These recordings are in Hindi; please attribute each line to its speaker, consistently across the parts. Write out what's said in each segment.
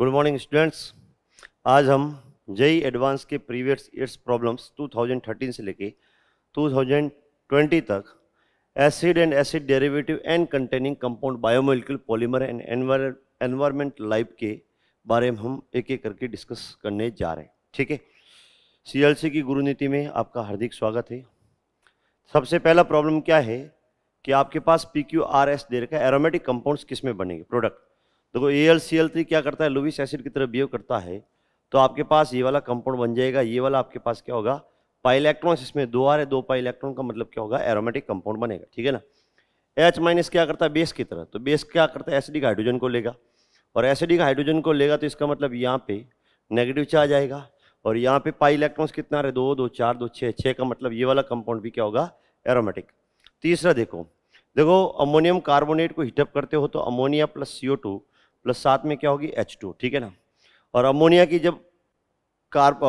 Speaker 1: गुड मॉर्निंग स्टूडेंट्स आज हम जई एडवांस e के प्रीवियस ईयर्स प्रॉब्लम्स 2013 से लेके 2020 तक acid and acid derivative and containing compound biomolecular polymer and environment life के बारे में हम एक एक करके डिस्कस करने जा रहे हैं ठीक है सीएलसी की गुरु नीति में आपका हार्दिक स्वागत है सबसे पहला प्रॉब्लम क्या है कि आपके पास पी क्यू आर एस दे रखा है एरोमेटिक कंपाउंड्स किस में बनेंगे प्रोडक्ट देखो A L C L three क्या करता है लुविस एसिड की तरह बिहेव करता है तो आपके पास ये वाला कंपाउंड बन जाएगा ये वाला आपके पास क्या होगा पाई इलेक्ट्रॉन इसमें दो आ रहे दो पाई इलेक्ट्रॉन का मतलब क्या होगा एरोमेटिक कंपाउंड बनेगा ठीक है ना एच माइनस क्या करता है बेस की तरह तो बेस क्या करता है एसिडिक हाइड्रोजन को लेगा और एसिडिक हाइड्रोजन को लेगा तो इसका मतलब यहाँ पे नेगेटिव चार्ज आएगा और यहाँ पे पाई इलेक्ट्रॉन्स कितना रहे दो दो चार दो छः छः का मतलब ये वाला कंपाउंड भी क्या होगा एरोमेटिक तीसरा देखो देखो अमोनियम कार्बोनेट को हीटअप करते हो तो अमोनिया प्लस सी प्लस साथ में क्या होगी एच टू ठीक है ना और अमोनिया की जब कार्प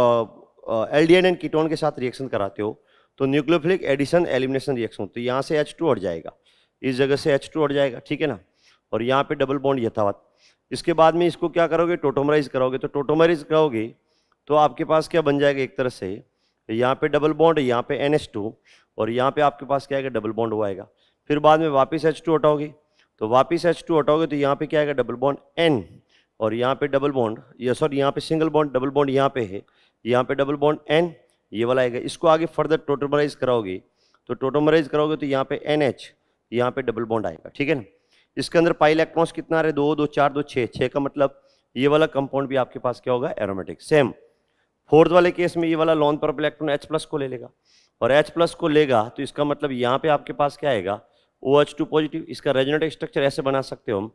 Speaker 1: एल डी एन एंड कीटोन के साथ रिएक्शन कराते हो तो न्यूक्लियोफिलिक एडिशन एलिमिनेशन रिएक्शन तो यहाँ से एच टू हट जाएगा इस जगह से एच टू हट जाएगा ठीक है ना और यहाँ पे डबल बॉन्ड यथावत इसके बाद में इसको क्या करोगे टोटोमराइज करोगे तो टोटोमराइज कराओगे तो आपके पास क्या बन जाएगा एक तरह से यहाँ पे डबल बॉन्ड यहाँ पे एन और यहाँ पे आपके पास क्या आएगा डबल बॉन्ड हुआ आएगा फिर बाद में वापस एच टू हटाओगे तो वापिस एच टू हटाओगे तो यहाँ पे क्या आएगा डबल बॉन्ड एन और यहाँ पे डबल बॉन्ड या सॉरी यहाँ पे सिंगल बॉन्ड डबल बॉन्ड यहाँ पे है यहाँ पे डबल बॉन्ड एन ये वाला आएगा इसको आगे फर्दर टोटोमराइज कराओगे तो टोटोमराइज कराओगे तो यहाँ पे एन एच यहाँ पे डबल बॉन्ड आएगा ठीक है ना इसके अंदर पाई इलेक्ट्रॉन्स कितना आ रहे दो दो चार दो छः छः का मतलब ये वाला कंपाउंड भी आपके पास क्या होगा एरोमेटिक सेम फोर्थ वाले केस में ये वाला lone pair electron H plus को ले लेगा और एच प्लस को लेगा तो इसका मतलब यहाँ पे आपके पास क्या आएगा ओ एच टू पॉजिटिव इसका रेजोनेट स्ट्रक्चर ऐसे बना सकते हो हम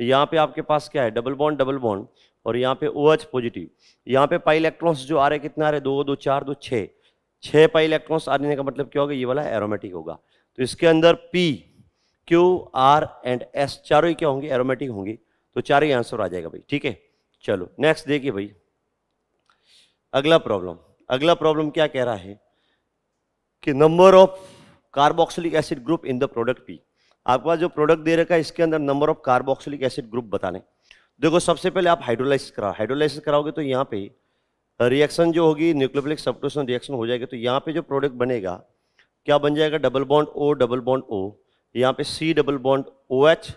Speaker 1: यहाँ पे आपके पास क्या है डबल बॉन्ड डबल बॉन्ड और यहाँ पे ओ एच पॉजिटिव यहाँ पे पाई इलेक्ट्रॉन्स जो आ रहे कितना आ रहे दो दो चार दो छः छः पाई इलेक्ट्रॉन्स आने का मतलब क्या होगा ये वाला एरोमेटिक होगा तो इसके अंदर P Q R and S चारों ही क्या होंगे एरोमेटिक होंगे तो चार ही आंसर आ जाएगा भाई ठीक है चलो नेक्स्ट देखिए भाई अगला प्रॉब्लम अगला प्रॉब्लम क्या कह रहा है कि number of carboxylic acid group in the product P आपके पास जो प्रोडक्ट दे रखा है इसके अंदर number of carboxylic acid group बताने देखो सबसे पहले आप हाइड्रोलाइसिस कराओ हाइड्रोलाइसिस कराओगे तो यहाँ पे रिएक्शन जो होगी न्यूक्लोफिलिक सब्टोशन रिएक्शन हो जाएगी तो यहाँ पे जो प्रोडक्ट बनेगा क्या बन जाएगा double bond O double bond O यहाँ पे C double bond O H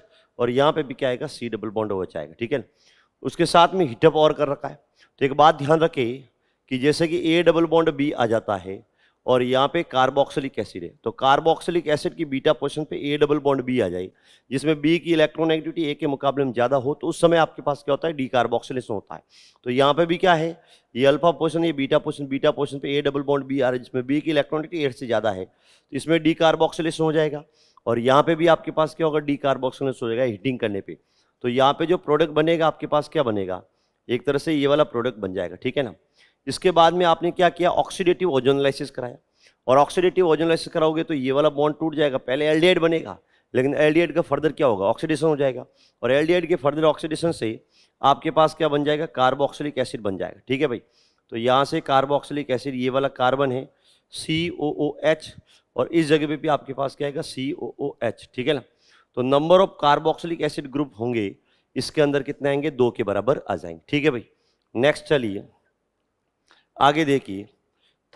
Speaker 1: और यहाँ पे भी क्या आएगा C double bond O H आएगा ठीक है उसके साथ में हीटअप और कर रखा है तो एक बात ध्यान रखें कि जैसे कि ए डबल बॉन्ड बी आ जाता है और यहाँ पे कार्बोक्सिलिक एसिड है तो कार्बोक्सिलिक एसिड की बीटा पोजिशन पे ए डबल बॉन्ड बी आ जाएगी जिसमें बी की इलेक्ट्रोनेगेटिविटी ए के मुकाबले में ज़्यादा हो तो उस समय आपके पास क्या होता है डी कार्बोक्सिलेशन होता है तो यहाँ पे भी क्या है ये अल्फा पोजिशन ये बीटा पोजिशन बीटा पोजिशन पे ए डबल बॉन्ड बी आ रहा है जिसमें बी की इलेक्ट्रोनेगेटिविटी एट से ज़्यादा है तो इसमें डी कार्बोक्सिलेशन हो जाएगा और यहाँ पे भी आपके पास क्या होगा डी कार्बोक्सिलेशन हो जाएगा हीटिंग करने पर तो यहाँ पे जो प्रोडक्ट बनेगा आपके पास क्या बनेगा एक तरह से ये वाला प्रोडक्ट बन जाएगा ठीक है ना इसके बाद में आपने क्या किया ऑक्सीडेटिव ओजोनलाइसिस कराया और ऑक्सीडेटिव ओजोनलाइसिस कराओगे तो ये वाला बॉन्ड टूट जाएगा पहले एल बनेगा लेकिन एल का फर्दर क्या होगा ऑक्सीडेशन हो जाएगा और एल के फर्दर ऑक्सीडेशन से आपके पास क्या बन जाएगा कार्बोक्सिलिक एसिड बन जाएगा ठीक है भाई तो यहाँ से कार्बोक्सिलिक एसिड ये वाला कार्बन है सी ओ ओ एच और इस जगह पे भी आपके पास क्या आएगा सी ओ ओ एच ठीक है ना तो number of carboxylic acid group होंगे इसके अंदर कितने आएंगे दो के बराबर आ जाएंगे ठीक है भाई नेक्स्ट चलिए आगे देखिए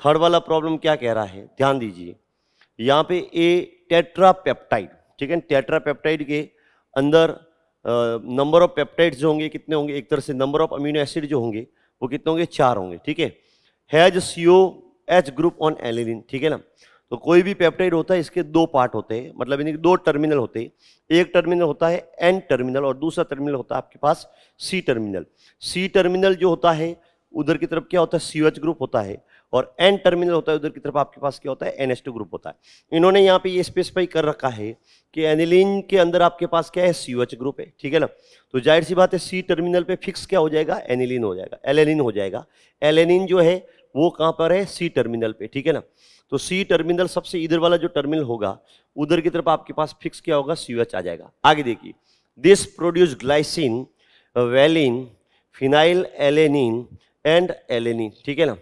Speaker 1: थर्ड वाला प्रॉब्लम क्या कह रहा है ध्यान दीजिए यहाँ पे ए टेट्रापेप्टाइड ठीक है टेट्रापेप्टाइड के अंदर नंबर ऑफ पेप्टाइड जो होंगे कितने होंगे एक तरह से नंबर ऑफ अमीनो एसिड जो होंगे वो कितने होंगे चार होंगे ठीक है has C O H group on एलिन ठीक है ना तो कोई भी पेप्टाइड होता है इसके दो पार्ट होते हैं मतलब यानी कि दो टर्मिनल होते हैं एक टर्मिनल होता है एन टर्मिनल और दूसरा टर्मिनल होता है आपके पास सी टर्मिनल सी टर्मिनल जो होता है उधर की तरफ क्या होता है सी ग्रुप होता है और एन टर्मिनल होता है उधर की तरफ आपके पास क्या होता है एन ग्रुप होता है इन्होंने यहाँ पे ये स्पेसिफाई कर रखा है कि एनिलिन के अंदर आपके पास क्या है सी ग्रुप है ठीक है ना तो जाहिर सी बात है सी टर्मिनल पे फिक्स क्या हो जाएगा एनिलिन हो जाएगा एलेनिन हो जाएगा एलेनिन जो है वो कहाँ पर है सी टर्मिनल पे ठीक है ना तो सी टर्मिनल सबसे इधर वाला जो टर्मिनल होगा उधर की तरफ आपके पास फिक्स क्या होगा सी आ जाएगा आगे देखिए this produce glycine valine phenyl alanine and alanine ठीक है ना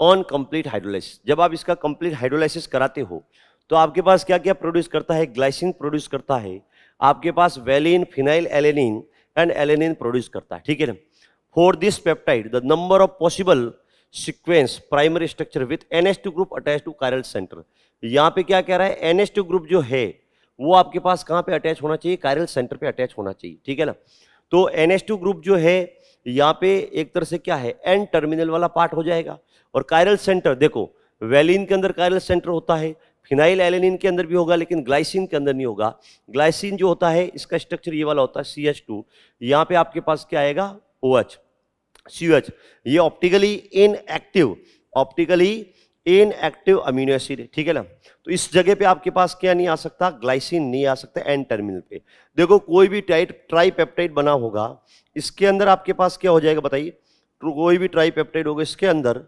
Speaker 1: ऑन कंप्लीट हाइड्रोलाइसिस जब आप इसका कंप्लीट हाइड्रोलाइसिस कराते हो तो आपके पास क्या क्या प्रोड्यूस करता है ग्लाइसिन प्रोड्यूस करता है आपके पास valine phenyl alanine and alanine produce करता है ठीक है ना for this peptide the number of possible sequence primary structure with N two group attach to chiral centre यहाँ पे क्या कह रहा है एन टू ग्रुप जो है वो आपके पास कहाँ पे अटैच होना चाहिए कायरल सेंटर पे अटैच होना चाहिए ठीक है ना तो एन एस टू ग्रुप जो है यहाँ पे एक तरह से क्या है एंड टर्मिनल वाला पार्ट हो जाएगा और कायरल सेंटर देखो वेलिन के अंदर कायरल सेंटर होता है फिनाइल एलिन के अंदर भी होगा लेकिन ग्लाइसिन के अंदर नहीं होगा ग्लाइसिन जो होता है इसका स्ट्रक्चर ये वाला होता है सी एच टू यहाँ पे आपके पास क्या आएगा ओ एच सी एच ये optically inactive optically inactive amino acid ठीक है ना तो इस जगह पे आपके पास क्या नहीं आ सकता ग्लाइसिन नहीं आ सकता एंड टर्मिनल पे देखो कोई भी टाइट ट्राईपेप्टाइड बना होगा इसके अंदर आपके पास क्या हो जाएगा बताइए कोई भी ट्राईपेप्टाइड होगा इसके अंदर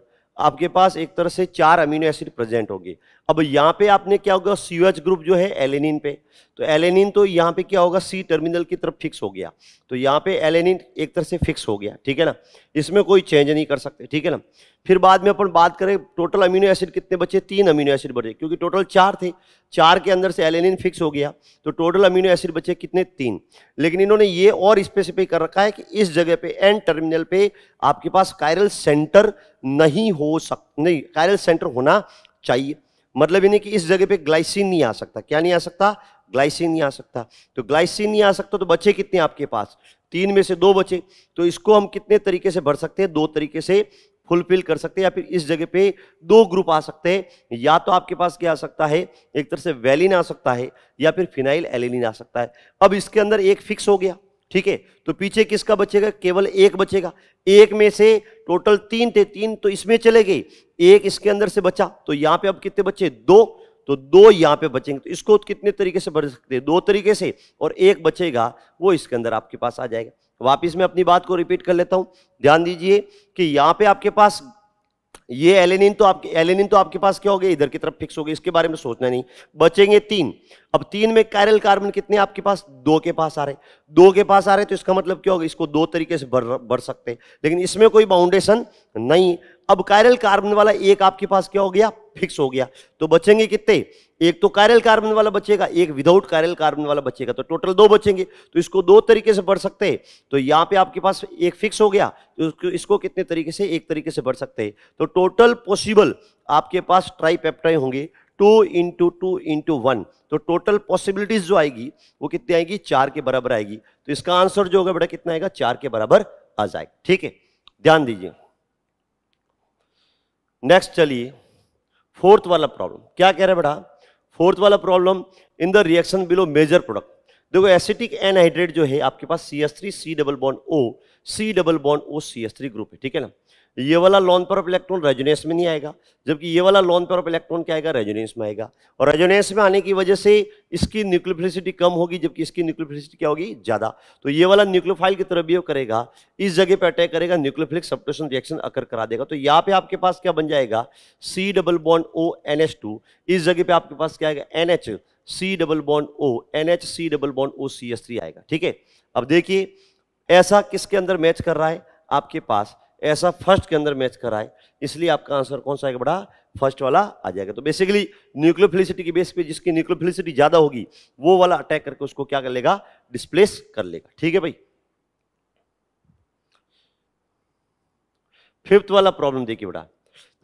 Speaker 1: आपके पास एक तरह से चार अमीनो एसिड प्रेजेंट होगी अब यहाँ पे आपने क्या होगा सी एच ग्रुप जो है एलेनिन पे तो एलेनिन तो यहाँ पे क्या होगा सी टर्मिनल की तरफ फिक्स हो गया तो यहाँ पे एलेनिन एक तरह से फिक्स हो गया ठीक है ना इसमें कोई चेंज नहीं कर सकते ठीक है ना फिर बाद में अपन बात करें टोटल अमीनो एसिड कितने बचे तीन अमीनो एसिड बचे क्योंकि टोटल चार थे चार के अंदर से एलेनिन फिक्स हो गया तो टोटल अमीनो एसिड बचे कितने तीन लेकिन इन्होंने ये और स्पेसिफाई कर रखा है कि इस जगह पे एंड टर्मिनल पे आपके पास कायरल सेंटर नहीं हो सक नहीं कायरल सेंटर होना चाहिए मतलब यानी कि इस जगह पे ग्लाइसिन नहीं आ सकता क्या नहीं आ सकता ग्लाइसिन नहीं आ सकता तो ग्लाइसिन नहीं आ सकता तो बचे कितने आपके पास तीन में से दो बचे तो इसको हम कितने तरीके से भर सकते हैं दो तरीके से फुलफिल कर सकते हैं या फिर इस जगह पे दो ग्रुप आ सकते हैं या तो आपके पास क्या आ सकता है एक तरह से वैलिन आ सकता है या फिर फिनाइल एलिन आ सकता है अब इसके अंदर एक फिक्स हो गया ठीक है तो पीछे किसका बचेगा केवल एक बचेगा एक में से टोटल तीन थे तीन तो इसमें चले गए एक इसके अंदर से बचा तो यहां पे अब कितने बचे दो तो दो यहां पे बचेंगे तो इसको कितने तरीके से भर सकते हैं दो तरीके से और एक बचेगा वो इसके अंदर आपके पास आ जाएगा वापिस मैं अपनी बात को रिपीट कर लेता हूं ध्यान दीजिए कि यहां पर आपके पास ये एलेनिन तो आपके एलेनिन तो आपके पास क्या हो गया इधर की तरफ फिक्स हो गई इसके बारे में सोचना नहीं बचेंगे तीन अब तीन में कायरल कार्बन कितने आपके पास दो के पास आ रहे दो के पास आ रहे तो इसका मतलब क्या होगा इसको दो तरीके से भर सकते लेकिन इसमें कोई बाउंडेशन नहीं अब कायरल कार्बन वाला एक आपके पास क्या हो गया फिक्स हो गया तो बचेंगे कितने एक तो कायरल कार्बन वाला बचेगा एक विदाउट कायरल कार्बन वाला बचेगा तो टोटल दो बचेंगे तो इसको दो तरीके से बढ़ सकते हैं तो यहाँ पे आपके पास एक फिक्स हो गया तो इसको, कितने तरीके से एक तरीके से बढ़ सकते हैं तो टोटल पॉसिबल आपके पास ट्राईपेप्टाइड होंगे two into two into one तो टोटल पॉसिबिलिटीज जो आएगी वो कितनी आएगी चार के बराबर आएगी तो इसका आंसर जो होगा बेटा कितना आएगा चार के बराबर आ जाएगा ठीक है ध्यान दीजिए नेक्स्ट चलिए फोर्थ वाला प्रॉब्लम क्या कह रहे हैं बेटा फोर्थ वाला problem in the reaction below major product देखो एसिटिक एनहाइड्रेट जो है आपके पास C S three C double bond O C double bond O C S three group है ठीक है ना ये वाला लॉन पर ऑफ इलेक्ट्रॉन रेजोनेंस में नहीं आएगा जबकि ये वाला लॉन पर ऑफ इलेक्ट्रॉन क्या आएगा रेजोनेंस में आएगा और रेजोनेंस में आने की वजह से इसकी न्यूक्लियोफिलिसिटी कम होगी जबकि इसकी न्यूक्लियोफिलिसिटी क्या होगी ज़्यादा तो ये वाला न्यूक्लियोफाइल की तरफ भी करेगा इस जगह पर अटैक करेगा न्यूक्लियोफिलिक सप्टेशन रिएक्शन अकर करा देगा तो यहाँ पे आपके पास क्या बन जाएगा C double bond O N H two इस जगह पे आपके पास क्या आएगा N H C double bond O N H C double bond O C S three आएगा ठीक है अब देखिए ऐसा किसके अंदर मैच कर रहा है आपके पास ऐसा फर्स्ट के अंदर मैच कराए इसलिए आपका आंसर कौन सा आएगा बड़ा फर्स्ट वाला आ जाएगा तो बेसिकली न्यूक्लियोफिलिसिटी की बेस पे जिसकी न्यूक्लियोफिलिसिटी ज़्यादा होगी वो वाला अटैक करके उसको क्या कर लेगा डिस्प्लेस कर लेगा ठीक है भाई फिफ्थ वाला प्रॉब्लम देखिए बड़ा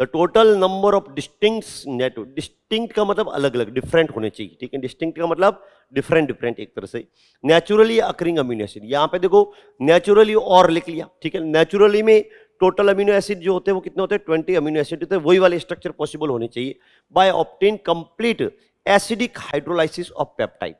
Speaker 1: the total number of distinct network distinct का मतलब अलग अलग डिफरेंट होने चाहिए ठीक है डिस्टिंक्ट का मतलब डिफरेंट डिफरेंट एक तरह से नेचुरली अक्रिंग अम्यूनेशन यहां पे देखो नेचुरली और लिख लिया ठीक है नेचुरली में टोटल अमीनो एसिड जो होते हैं वो कितने होते हैं ट्वेंटी अमीनो एसिड होते हैं वही वाले स्ट्रक्चर पॉसिबल होने चाहिए by obtain complete acidic hydrolysis of peptide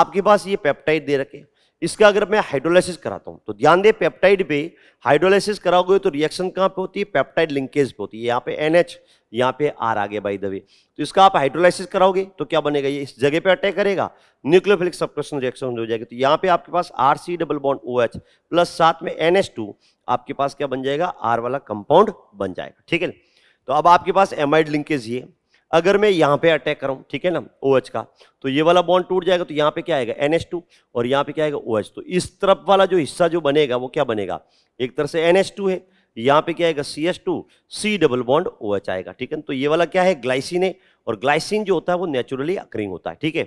Speaker 1: आपके पास ये पेप्टाइड दे रखे इसका अगर मैं हाइड्रोलाइसिस कराता हूँ तो ध्यान दें पेप्टाइड पे हाइड्रोलाइसिस कराओगे तो रिएक्शन कहाँ पे होती है पेप्टाइड लिंकेज पे होती है यहाँ पे एन एच यहाँ पे आर आगे बाई दवे तो इसका आप हाइड्रोलाइसिस कराओगे तो क्या बनेगा ये इस जगह पे अटैक करेगा न्यूक्लियोफिलिक सप्रेशन रिएक्शन हो जाएगी तो यहाँ पे आपके पास R C double bond O H plus साथ में एन एच टू आपके पास क्या बन जाएगा आर वाला कंपाउंड बन जाएगा ठीक है तो अब आपके पास एमाइड लिंकेज ये अगर मैं यहाँ पे अटैक करूँ ठीक है ना ओ OH का तो ये वाला बॉन्ड टूट जाएगा तो यहाँ पे क्या आएगा एन और यहाँ पे क्या आएगा ओ OH. तो इस तरफ वाला जो हिस्सा जो बनेगा वो क्या बनेगा एक तरह से एन है यहाँ पे क्या आएगा C S two C double bond O H आएगा ठीक है तो ये वाला क्या है ग्लाइसिन है और ग्लाइसिन जो होता है वो नेचुरली अक्रिंग होता है ठीक है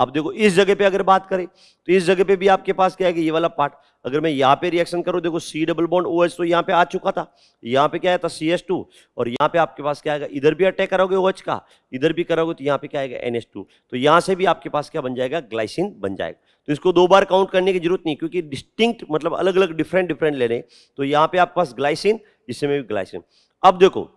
Speaker 1: अब देखो इस जगह पे अगर बात करें तो इस जगह पे भी आपके पास क्या है ये वाला पार्ट अगर मैं यहाँ पे रिएक्शन करूँ देखो C double bond O H तो यहाँ पे आ चुका था यहाँ पे क्या आया था सी एस टू और यहाँ पे आपके पास क्या आएगा इधर भी अटैक करोगे ओ एच का इधर भी करोगे तो यहाँ पे क्या आएगा एन एस टू तो यहाँ से भी आपके पास क्या बन जाएगा ग्लाइसिन बन जाएगा तो इसको दो बार काउंट करने की जरूरत नहीं क्योंकि डिस्टिंक्ट मतलब अलग अलग डिफरेंट डिफरेंट ले रहे तो यहाँ पे आपके पास ग्लाइसिन इसमें भी ग्लाइसिन अब देखो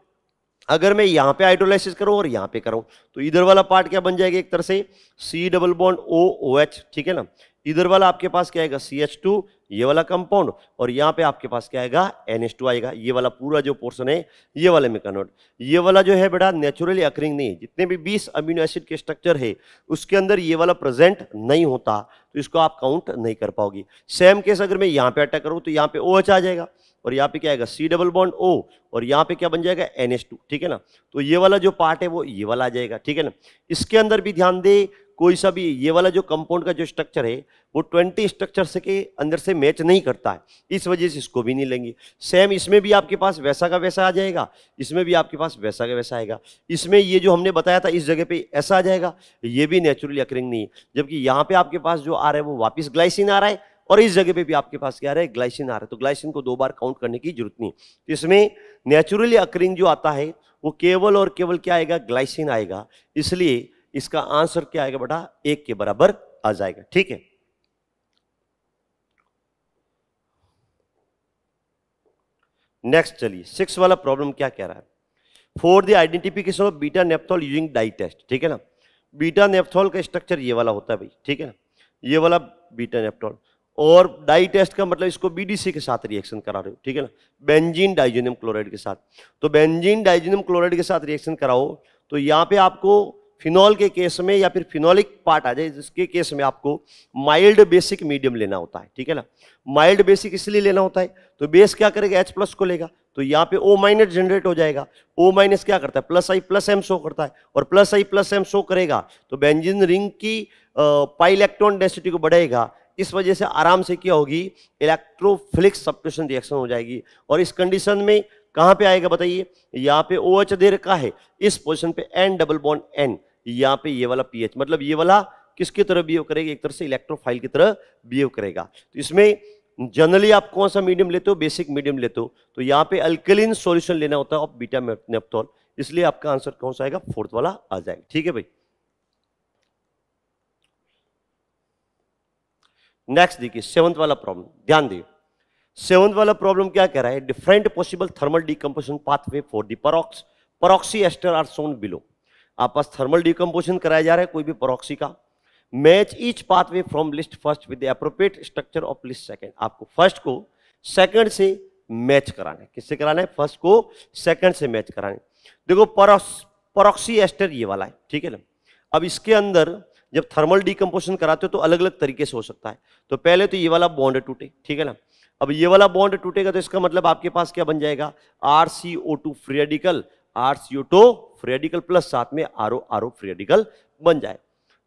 Speaker 1: अगर मैं यहां पे आइडोलाइसिस करूं और यहां पे करूं तो इधर वाला पार्ट क्या बन जाएगा एक तरह से C double bond O O H ठीक है ना इधर वाला आपके पास क्या आएगा सी एच टू ये वाला कंपाउंड और यहाँ पे आपके पास क्या आएगा एन एच टू आएगा ये वाला पूरा जो पोर्शन है ये वाले में कन्वर्ट ये वाला जो है बेटा नेचुरली अक्रिंग नहीं है जितने भी 20 अमीनो एसिड के स्ट्रक्चर है उसके अंदर ये वाला प्रेजेंट नहीं होता तो इसको आप काउंट नहीं कर पाओगे सेम केस अगर मैं यहाँ पे अटैक करूँ तो यहाँ पे ओ एच आ जाएगा और यहाँ पे क्या आएगा सी डबल बॉन्ड ओ और यहाँ पे क्या बन जाएगा एन एच टू ठीक है ना तो ये वाला जो पार्ट है वो ये वाला आ जाएगा ठीक है ना इसके अंदर भी ध्यान दे कोई सा भी ये वाला जो कंपाउंड का जो स्ट्रक्चर है वो ट्वेंटी स्ट्रक्चर से के अंदर से मैच नहीं करता है इस वजह से इसको भी नहीं लेंगे सेम इसमें भी आपके पास वैसा का वैसा आ जाएगा इसमें भी आपके पास वैसा का वैसा आएगा इसमें ये जो हमने बताया था इस जगह पे ऐसा आ जाएगा ये भी नेचुरली अकरिंग नहीं है जबकि यहाँ पर आपके पास जो आ रहा है वो वापिस ग्लाइसिन आ रहा है और इस जगह पे भी आपके पास क्या आ रहा है ग्लाइसिन आ रहा है तो ग्लाइसिन को दो बार काउंट करने की जरूरत नहीं है तो इसमें नेचुरली अक्रिंग जो आता है वो केवल और केवल क्या आएगा ग्लाइसिन आएगा इसलिए इसका आंसर क्या आएगा बेटा एक के बराबर आ जाएगा ठीक है नेक्स्ट चलिए सिक्स वाला प्रॉब्लम क्या कह रहा है for the identification of beta naphthol using dye test ठीक है ना बीटा नेपथॉल का स्ट्रक्चर ये वाला होता है भाई ठीक है ना ये वाला बीटा नेपथॉल और डाई टेस्ट का मतलब इसको बीडीसी के साथ रिएक्शन करा रहे हो ठीक है ना बेंजीन डाइजेनियम क्लोराइड के साथ तो बेंजीन डाइजेनियम क्लोराइड के साथ रिएक्शन कराओ तो यहाँ पे आपको फिनॉल के केस में या फिर फिनॉलिक पार्ट आ जाए जिसके केस में आपको माइल्ड बेसिक मीडियम लेना होता है ठीक है ना माइल्ड बेसिक इसलिए लेना होता है तो बेस क्या करेगा एच प्लस को लेगा तो यहाँ पे ओ माइनस जनरेट हो जाएगा ओ माइनस क्या करता है plus I plus M show करता है और plus I plus M show करेगा तो बेंजिन रिंग की पाइलेक्ट्रॉन डेंसिटी को बढ़ेगा इस वजह से आराम से क्या होगी इलेक्ट्रोफिलिक सप्रेशन रिएक्शन हो जाएगी और इस कंडीशन में कहां पे आएगा बताइए यहां पे ओ एच दे रखा है इस पोजिशन पे एन डबल बॉन्ड एन यहां पे ये वाला पीएच मतलब ये वाला किसकी तरह बिहेव करेगा एक तरह से इलेक्ट्रोफाइल की तरह बिहेव करेगा तो इसमें जनरली आप कौन सा मीडियम लेते हो बेसिक मीडियम लेते हो तो यहाँ पे अल्कलिन सॉल्यूशन लेना होता है ऑफ बीटा नेप्थॉल इसलिए आपका आंसर कौन सा आएगा फोर्थ वाला आ जाएगा ठीक है भाई नेक्स्ट देखिए सेवंथ वाला प्रॉब्लम ध्यान दिए सेवन वाला प्रॉब्लम क्या कह रहा है different possible thermal decomposition pathway for the परोक्स peroxy ester are shown below आप पास थर्मल डिकम्पोजिशन कराया जा रहा है कोई भी परोक्सी का match each pathway from list first with appropriate structure of list second आपको फर्स्ट को सेकेंड से मैच कराना है किससे कराना है फर्स्ट को सेकेंड से मैच कराना है देखो परोक्सी एस्टर ये वाला है ठीक है ना अब इसके अंदर जब थर्मल डिकम्पोजिशन कराते हो तो अलग अलग तरीके से हो सकता है तो पहले तो ये वाला बॉन्ड टूटे ठीक है ना अब ये वाला बॉन्ड टूटेगा तो इसका मतलब आपके पास क्या बन जाएगा R C O two free radical R C O two free radical plus साथ में R O R O free radical बन जाए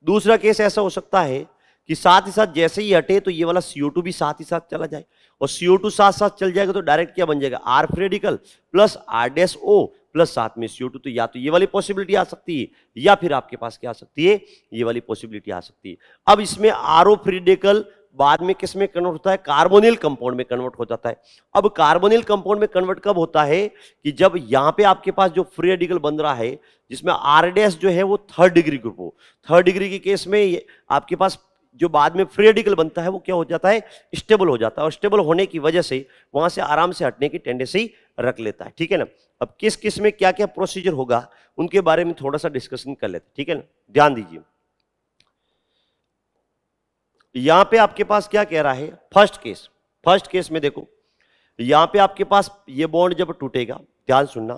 Speaker 1: दूसरा केस ऐसा हो सकता है कि साथ ही साथ जैसे ही हटे तो ये वाला सीओ टू भी साथ ही साथ चला जाए और सीओ टू साथ साथ चल जाएगा तो डायरेक्ट क्या बन जाएगा आर फ्रेडिकल प्लस आर डेस ओ प्लस साथ में सीओ टू तो या तो ये वाली पॉसिबिलिटी आ सकती है या फिर आपके पास क्या आ सकती है ये वाली पॉसिबिलिटी आ सकती है अब इसमें आर ओ फ्रीडेकल बाद में किस में कन्वर्ट होता है कार्बोनिल कंपाउंड में कन्वर्ट हो जाता है अब कार्बोनिल कंपाउंड में कन्वर्ट कब होता है कि जब यहाँ पे आपके पास जो फ्री रेडिकल बन रहा है जिसमें आर जो है वो थर्ड डिग्री ग्रुप हो थर्ड डिग्री के केस में आपके पास जो बाद में फ्री रेडिकल बनता है वो क्या हो जाता है स्टेबल हो जाता है और स्टेबल होने की वजह से वहां से आराम से हटने की टेंडेंसी रख लेता है ठीक है ना अब किस किस में क्या क्या प्रोसीजर होगा उनके बारे में थोड़ा सा डिस्कशन कर लेते ठीक है ना ध्यान दीजिए यहां पे आपके पास क्या कह रहा है फर्स्ट केस फर्स्ट केस में देखो यहां पे आपके पास ये बॉन्ड जब टूटेगा ध्यान सुनना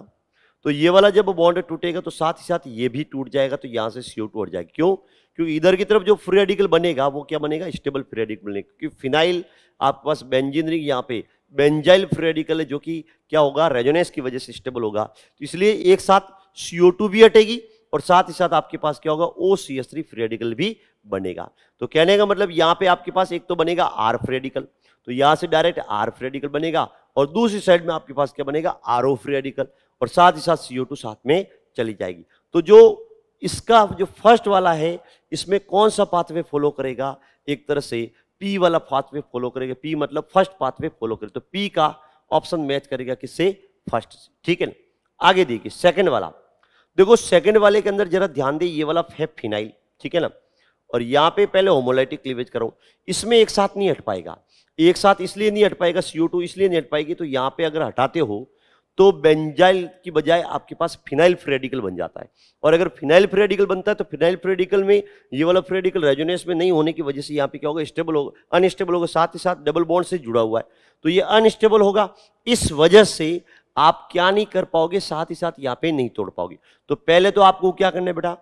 Speaker 1: तो ये वाला जब बॉन्ड टूटेगा तो साथ ही साथ ये भी टूट जाएगा तो यहां से सीओ टू हट जाएगा क्यों क्योंकि इधर की तरफ जो फ्रेडिकल बनेगा वो क्या बनेगा स्टेबल फ्रेडिकल बनेगा क्योंकि फिनाइल आपके पास बेंजिन यहाँ पे बेंजाइल फ्रेडिकल है जो कि क्या होगा रेजोनेस की वजह से स्टेबल होगा तो इसलिए एक साथ सीओ टू भी हटेगी और साथ ही साथ आपके पास क्या होगा ओ सी एस थ्री भी बनेगा तो कहने का मतलब यहाँ पे आपके पास एक तो बनेगा आर फ्रेडिकल तो यहाँ से डायरेक्ट आर फ्रेडिकल बनेगा और दूसरी साइड में आपके पास क्या बनेगा आर ओ फ्रेडिकल और साथ ही साथ सीओ टू साथ में चली जाएगी तो जो इसका जो फर्स्ट वाला है इसमें कौन सा पाथवे फॉलो करेगा एक तरह से पी वाला पाथवे फॉलो करेगा पी मतलब फर्स्ट पाथवे फॉलो करेगा तो पी का ऑप्शन मैच करेगा किससे फर्स्ट से ठीक है ना आगे देखिए सेकंड वाला देखो सेकंड वाले के अंदर जरा ध्यान दे ये वाला फेफ फिनाइल ठीक है ना और यहां पे पहले होमोलाइटिक क्लीवेज करो इसमें एक साथ नहीं हट पाएगा एक साथ इसलिए नहीं हट पाएगा CO2 इसलिए नहीं हट पाएगी तो यहां पे अगर हटाते हो तो बेंजाइल की बजाय आपके पास फिनाइल फ्रेडिकल बन जाता है और अगर फिनाइल फ्रेडिकल बनता है तो फिनाइल फ्रेडिकल में ये वाला फ्रेडिकल रेजोनेस में नहीं होने की वजह से यहाँ पे क्या होगा स्टेबल होगा अनस्टेबल होगा साथ ही साथ डबल बॉन्ड से जुड़ा हुआ है तो ये अनस्टेबल होगा इस वजह से आप क्या नहीं कर पाओगे साथ ही साथ यहाँ पे नहीं तोड़ पाओगे तो पहले तो आपको क्या करना है बेटा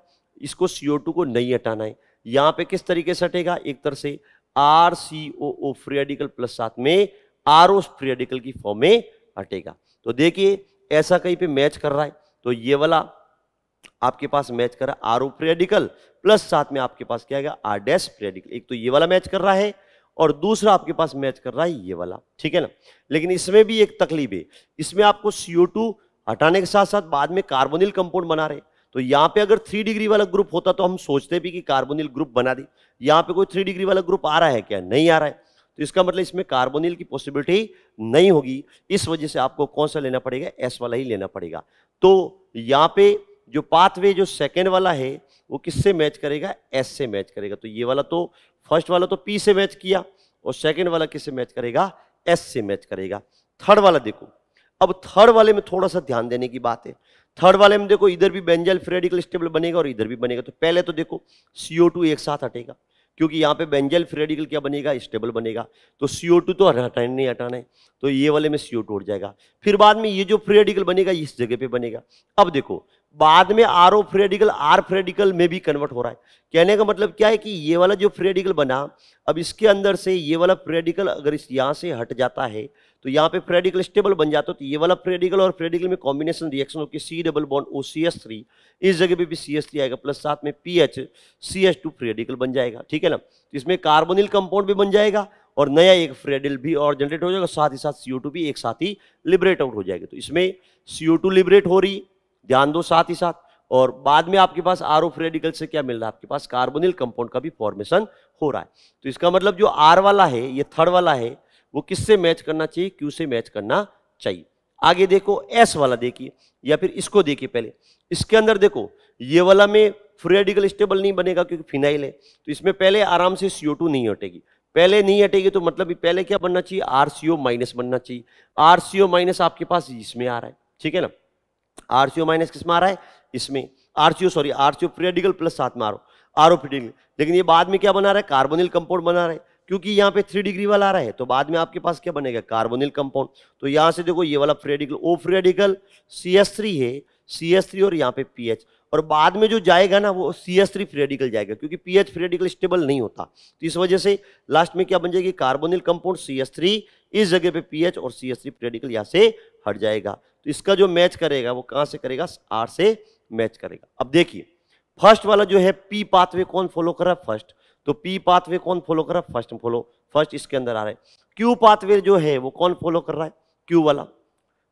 Speaker 1: इसको सीओ को नहीं हटाना है यहां पे किस तरीके से हटेगा एक तरह से R C O O free radical plus साथ में आर ओ फ्री रेडिकल की फॉर्म में हटेगा तो देखिए ऐसा कहीं पे मैच कर रहा है तो ये वाला आपके पास मैच कर रहा है R O free radical plus साथ में आपके पास क्या आर डैश फ्री रेडिकल एक तो ये वाला मैच कर रहा है और दूसरा आपके पास मैच कर रहा है ये वाला ठीक है ना लेकिन इसमें भी एक तकलीफ है इसमें आपको सीओ हटाने के साथ साथ बाद में कार्बोनिल कंपाउंड बना रहे हैं तो यहाँ पे अगर थ्री डिग्री वाला ग्रुप होता तो हम सोचते भी कि कार्बोनिल ग्रुप बना दी यहाँ पे कोई थ्री डिग्री वाला ग्रुप आ रहा है क्या नहीं आ रहा है तो इसका मतलब इसमें कार्बोनिल की पॉसिबिलिटी नहीं होगी इस वजह से आपको कौन सा लेना पड़ेगा एस वाला ही लेना पड़ेगा तो यहाँ पे जो पाथवे जो सेकेंड वाला है वो किससे मैच करेगा एस से मैच करेगा तो ये वाला तो फर्स्ट वाला तो पी से मैच किया और सेकेंड वाला किससे मैच करेगा एस से मैच करेगा थर्ड वाला देखो अब थर्ड वाले में थोड़ा सा ध्यान देने की बात है थर्ड वाले में देखो इधर भी बेंजल फ्रेडिकल स्टेबल बनेगा और इधर भी बनेगा तो पहले तो देखो सीओ टू एक साथ हटेगा क्योंकि यहाँ पे बेंजल फ्रेडिकल क्या बनेगा स्टेबल बनेगा तो सीओ टू तो हटाने नहीं हटाना है तो ये वाले में सीओ टू उठ जाएगा फिर बाद में ये जो फ्रेडिकल बनेगा इस जगह पे बनेगा अब देखो बाद में आर ओ फ्रेडिकल आर फ्रेडिकल में भी कन्वर्ट हो रहा है कहने का मतलब क्या है कि ये वाला जो फ्रेडिकल बना अब इसके अंदर से ये वाला फ्रेडिकल अगर इस यहाँ से हट जाता है तो यहाँ पे फ्रेडिकल स्टेबल बन जाता है तो ये वाला फ्रेडिकल और फ्रेडिकल में कॉम्बिनेशन रिएक्शन होकर C double bond O C S three इस जगह पे भी सी एस थ्री आएगा प्लस साथ में P H C H two free radical बन जाएगा ठीक है ना तो इसमें कार्बोनिल कंपाउंड भी बन जाएगा और नया एक फ्रेडिल भी और जनरेट हो जाएगा साथ ही साथ सी टू भी एक साथ ही लिबरेट आउट हो जाएगा तो इसमें सी ओ टू लिबरेट हो रही ध्यान दो साथ ही साथ और बाद में आपके पास आर ओ फ्रेडिकल से क्या मिल रहा है आपके पास कार्बोनिल कंपाउंड का भी फॉर्मेशन हो रहा है तो इसका मतलब जो आर वाला है ये थर्ड वाला है वो किससे मैच करना चाहिए क्यू से मैच करना चाहिए आगे देखो एस वाला देखिए या फिर इसको देखिए पहले इसके अंदर देखो ये वाला में फ्रेडिकल स्टेबल नहीं बनेगा क्योंकि फिनाइल है तो इसमें पहले आराम से सीओ नहीं हटेगी पहले नहीं हटेगी तो मतलब पहले क्या बनना चाहिए आर सी माइनस बनना चाहिए आर सी माइनस आपके पास इसमें आ रहा है ठीक है ना आर सी माइनस किसमें आ रहा है इसमें R C sorry R C O radical plus साथ में आ रहा लेकिन ये बाद में क्या बना रहा है कार्बोनिल कंपाउंड बना रहा है क्योंकि यहाँ पे थ्री डिग्री वाला आ रहा है तो बाद में आपके पास क्या बनेगा कार्बोनिल कंपाउंड तो यहाँ से देखो ये वाला फ्रेडिकल ओ फ्रेडिकल सी एस थ्री है सी एस थ्री और यहाँ पे पी एच और बाद में जो जाएगा ना वो सी एस थ्री फ्रेडिकल जाएगा क्योंकि पी एच फ्रेडिकल स्टेबल नहीं होता तो इस वजह से लास्ट में क्या बन जाएगी carbonyl compound C S three इस जगह पे पी एच और सी एस थ्री फ्रेडिकल यहाँ से हट जाएगा तो इसका जो मैच करेगा वो कहाँ से करेगा आर से मैच करेगा अब देखिए फर्स्ट वाला जो है पी पाथवे कौन फॉलो कर रहा है फर्स्ट तो पी पाथवे कौन फॉलो कर रहा है फर्स्ट फॉलो फर्स्ट इसके अंदर आ रहा है क्यू पाथवे जो है वो कौन फॉलो कर रहा है क्यू वाला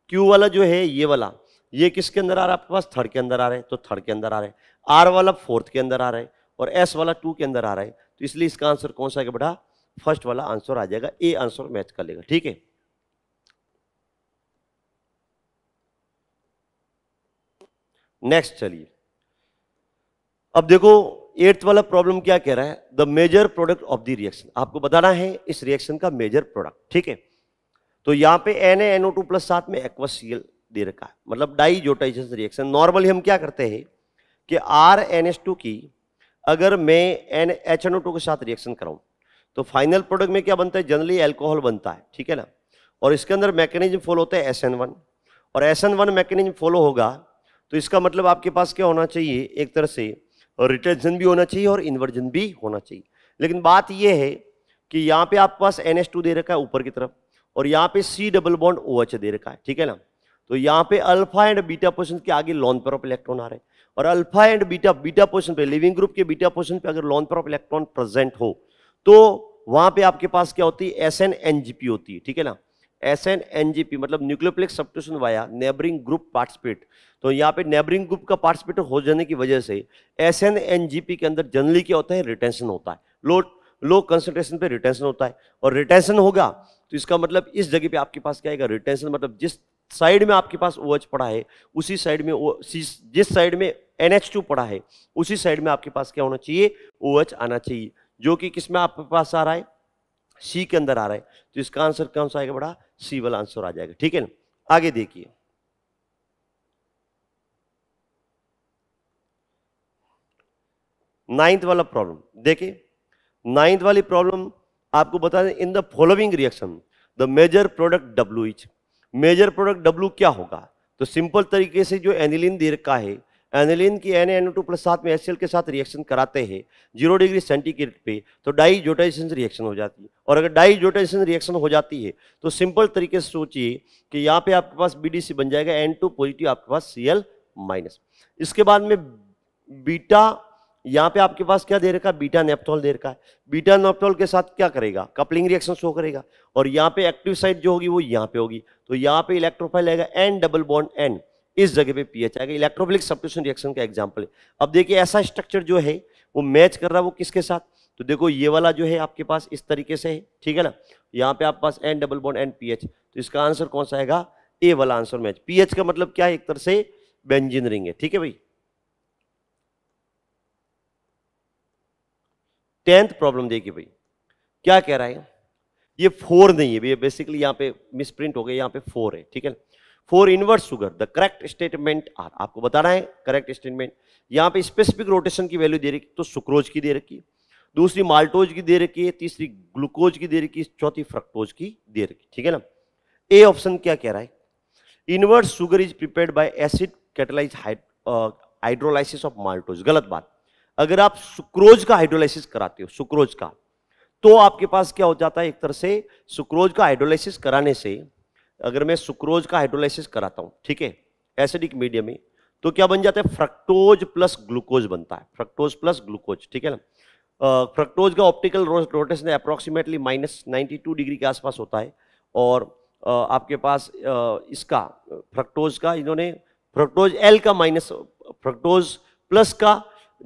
Speaker 1: क्यू वाला जो है ये वाला ये किसके अंदर आ रहा है आपके पास थर्ड के अंदर आ रहे हैं तो थर्ड के अंदर आ रहे हैं आर वाला फोर्थ के अंदर आ रहा है और एस वाला टू के अंदर आ रहा है तो इसलिए इसका आंसर कौन सा है बेटा फर्स्ट वाला आंसर आ जाएगा ए आंसर मैच कर लेगा ठीक है नेक्स्ट चलिए अब देखो एट्थ वाला प्रॉब्लम क्या कह रहा है the major product of the reaction आपको बताना है इस रिएक्शन का मेजर प्रोडक्ट ठीक है तो यहां पे N N O two plus साथ में एक्वासियल दे रखा है मतलब डाइजोटाइजेशन रिएक्शन नॉर्मली हम क्या करते हैं कि आर एन एस टू की अगर मैं N H N O two के साथ रिएक्शन कराऊँ तो फाइनल प्रोडक्ट में क्या बनता है जनरली एल्कोहल बनता है ठीक है ना और इसके अंदर मैकेनिज्म फॉलो होता है एस एन वन और S N one mechanism follow होगा तो इसका मतलब आपके पास क्या होना चाहिए एक तरह से और रिटेंशन भी होना चाहिए और इन्वर्जन भी होना चाहिए लेकिन बात यह है कि यहाँ पे आपके पास एन दे रखा है ऊपर की तरफ और यहाँ पे C double bond O H दे रखा है ठीक है ना तो यहाँ पे अल्फा एंड बीटा पोजिशन के आगे लॉन पर ऑफ इलेक्ट्रॉन आ रहे हैं और alpha and beta beta position पे लिविंग ग्रुप के बीटा पोजिशन पे अगर लॉन पर ऑफ इलेक्ट्रॉन प्रेजेंट हो तो वहां पे आपके पास क्या होती है एस एन एनजीपी होती है ठीक है ना S N N G P मतलब nucleophilic substitution via neighbouring group participate तो यहाँ पे नेबरिंग ग्रुप का पार्टिसिपेट हो जाने की वजह से S N N G P के अंदर जनरली क्या होता है रिटेंशन होता है लो लो कंसनट्रेशन पे रिटेंशन होता है और रिटेंशन होगा तो इसका मतलब इस जगह पे आपके पास क्या आएगा रिटेंशन मतलब जिस साइड में आपके पास ओ OH पड़ा है उसी साइड में जिस साइड में एन पड़ा है उसी साइड में आपके पास क्या होना चाहिए ओ OH आना चाहिए जो कि किस में आपके पास आ रहा है सी के अंदर आ रहा है तो इसका आंसर कौन सा आएगा बड़ा सी वाला आंसर आ जाएगा ठीक है ना आगे देखिए नाइन्थ वाला प्रॉब्लम देखिए नाइन्थ वाली प्रॉब्लम आपको बता दें in the following reaction the major product W which major product W क्या होगा तो सिंपल तरीके से जो एनिलिन दे रखा है एनिलिन की एन एन टू प्लस साथ में एस के साथ रिएक्शन कराते हैं जीरो डिग्री सेंटीग्रेड पे तो डाई जोटाइजेशन रिएक्शन हो जाती है और अगर डाई जोटाइजेशन रिएक्शन हो जाती है तो सिंपल तरीके से सोचिए कि यहाँ पे आपके पास बी बन जाएगा एन टू पॉजिटिव आपके पास सी माइनस इसके बाद में बीटा यहाँ पे आपके पास क्या दे रखा है बीटा नेपथोल दे रखा है बीटा नेपथोल के साथ क्या करेगा कपलिंग रिएक्शन शो करेगा और यहाँ पे एक्टिव साइड जो होगी वो यहाँ पे होगी तो यहाँ पे इलेक्ट्रोफाइल आएगा एन डबल बॉन्ड एन इस जगह पे पीएच आएगा इलेक्ट्रोफिलिक सब्ट्यूशन रिएक्शन का एग्जाम्पल है अब देखिए ऐसा स्ट्रक्चर जो है वो मैच कर रहा है वो किसके साथ तो देखो ये वाला जो है आपके पास इस तरीके से है ठीक है ना यहाँ पे आपके पास N double bond N P तो इसका आंसर कौन सा आएगा ए वाला आंसर मैच पी का मतलब क्या है एक तरह से बेंजिन रिंग है ठीक है भाई टेंथ प्रॉब्लम देखिए भाई क्या कह रहा है ये फोर नहीं है भैया बेसिकली यहाँ पे मिसप्रिंट हो गया यहाँ पे फोर है ठीक है ना four inverse sugar the correct statement are आपको बताना है करेक्ट स्टेटमेंट यहाँ पे स्पेसिफिक रोटेशन की वैल्यू दे रखी तो सुक्रोज की दे रखी दूसरी माल्टोज की दे रखी है तीसरी ग्लूकोज की दे रखी है चौथी फ्रक्टोज की दे रखी ठीक है ना ए ऑप्शन क्या कह रहा है inverse sugar is prepare by acid catalyse hydrolysis of maltose गलत बात अगर आप सुक्रोज का हाइड्रोलाइसिस कराते हो सुक्रोज का तो आपके पास क्या हो जाता है एक तरह से सुक्रोज का हाइड्रोलाइसिस कराने से अगर मैं सुक्रोज का हाइड्रोलाइसिस कराता हूं ठीक है एसिडिक मीडियम में तो क्या बन जाता है फ्रक्टोज प्लस ग्लूकोज बनता है फ्रक्टोज प्लस ग्लूकोज ठीक है ना फ्रक्टोज का optical rotation approximately minus ninety degree के आसपास होता है और uh, आपके पास uh, इसका फ्रक्टोज का इन्होंने फ्रक्टोज एल का माइनस फ्रक्टोज प्लस का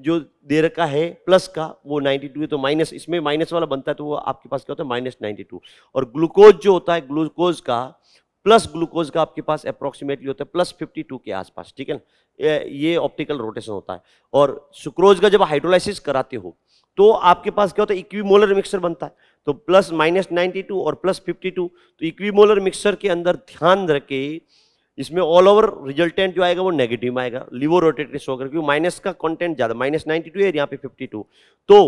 Speaker 1: जो दे रखा है प्लस का वो 92 है तो माइनस इसमें माइनस वाला बनता है तो वो आपके पास क्या होता है माइनस 92 और ग्लूकोज जो होता है ग्लूकोज का प्लस ग्लूकोज का आपके पास अप्रोक्सीमेटली होता है प्लस 52 के आसपास ठीक है ना ये ऑप्टिकल रोटेशन होता है और सुक्रोज का जब हाइड्रोलाइसिस कराते हो तो आपके पास क्या होता है इक्वीमोलर मिक्सर बनता है तो प्लस माइनस 92 और प्लस 52 तो इक्वीमोलर मिक्सर के अंदर ध्यान रखे इसमें ऑल ओवर रिजल्टेंट जो आएगा वो नेगेटिव आएगा लिवो रोटेटेड होकर क्योंकि माइनस का कंटेंट ज़्यादा माइनस नाइन्टी है यहाँ पे 52 तो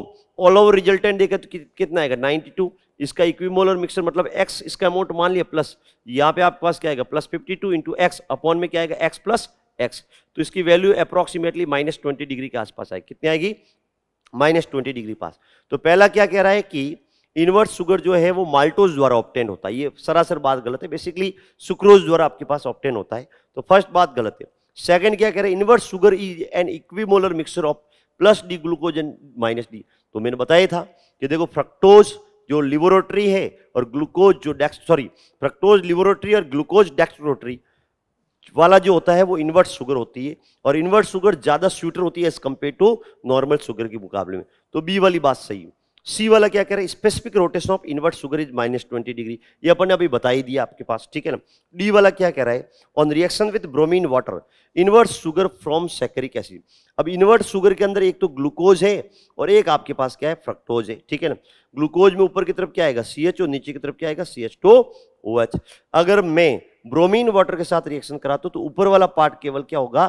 Speaker 1: ऑल ओवर रिजल्टेंट देखा तो कितना आएगा 92 इसका इक्विमोलर मिक्सर मतलब एक्स इसका अमाउंट मान लिया प्लस यहाँ पे आपके पास क्या आएगा plus fifty two into X upon में क्या आएगा एक्स प्लस एक्स तो इसकी value approximately minus twenty degree के आसपास आएगी कितनी आएगी माइनस ट्वेंटी डिग्री पास तो पहला क्या कह रहा है कि इनवर्स शुगर जो है वो माल्टोज द्वारा ऑप्टेन होता है ये सरासर बात गलत है बेसिकली सुक्रोज द्वारा आपके पास ऑप्टेन होता है तो फर्स्ट बात गलत है सेकेंड क्या कह रहे हैं inverse sugar is an equimolar mixture of plus D glucose and minus D तो मैंने बताया था कि देखो फ्रक्टोज जो लिबोरेटरी है और ग्लूकोज जो डेक्स सॉरी फ्रक्टोज लिबोरेटरी और ग्लूकोज डेक्सरोटरी वाला जो होता है वो इन्वर्ट शुगर होती है और इन्वर्ट शुगर ज़्यादा स्वीटर होती है as compare to normal sugar के मुकाबले में तो बी वाली बात सही है सी वाला क्या कह रहा है specific rotation of invert sugar is minus twenty degree ये अपन ने अभी बता ही दिया आपके पास ठीक है ना डी वाला क्या कह रहा है on reaction with bromine water invert sugar from saccharic acid अब इनवर्ट सुगर के अंदर एक तो ग्लूकोज है और एक आपके पास क्या है फ्रक्टोज है ठीक है ना ग्लूकोज में ऊपर की तरफ क्या आएगा सी एच और नीचे की तरफ क्या आएगा C H two O H अगर मैं ब्रोमीन वाटर के साथ रिएक्शन कराता तो ऊपर वाला पार्ट केवल क्या होगा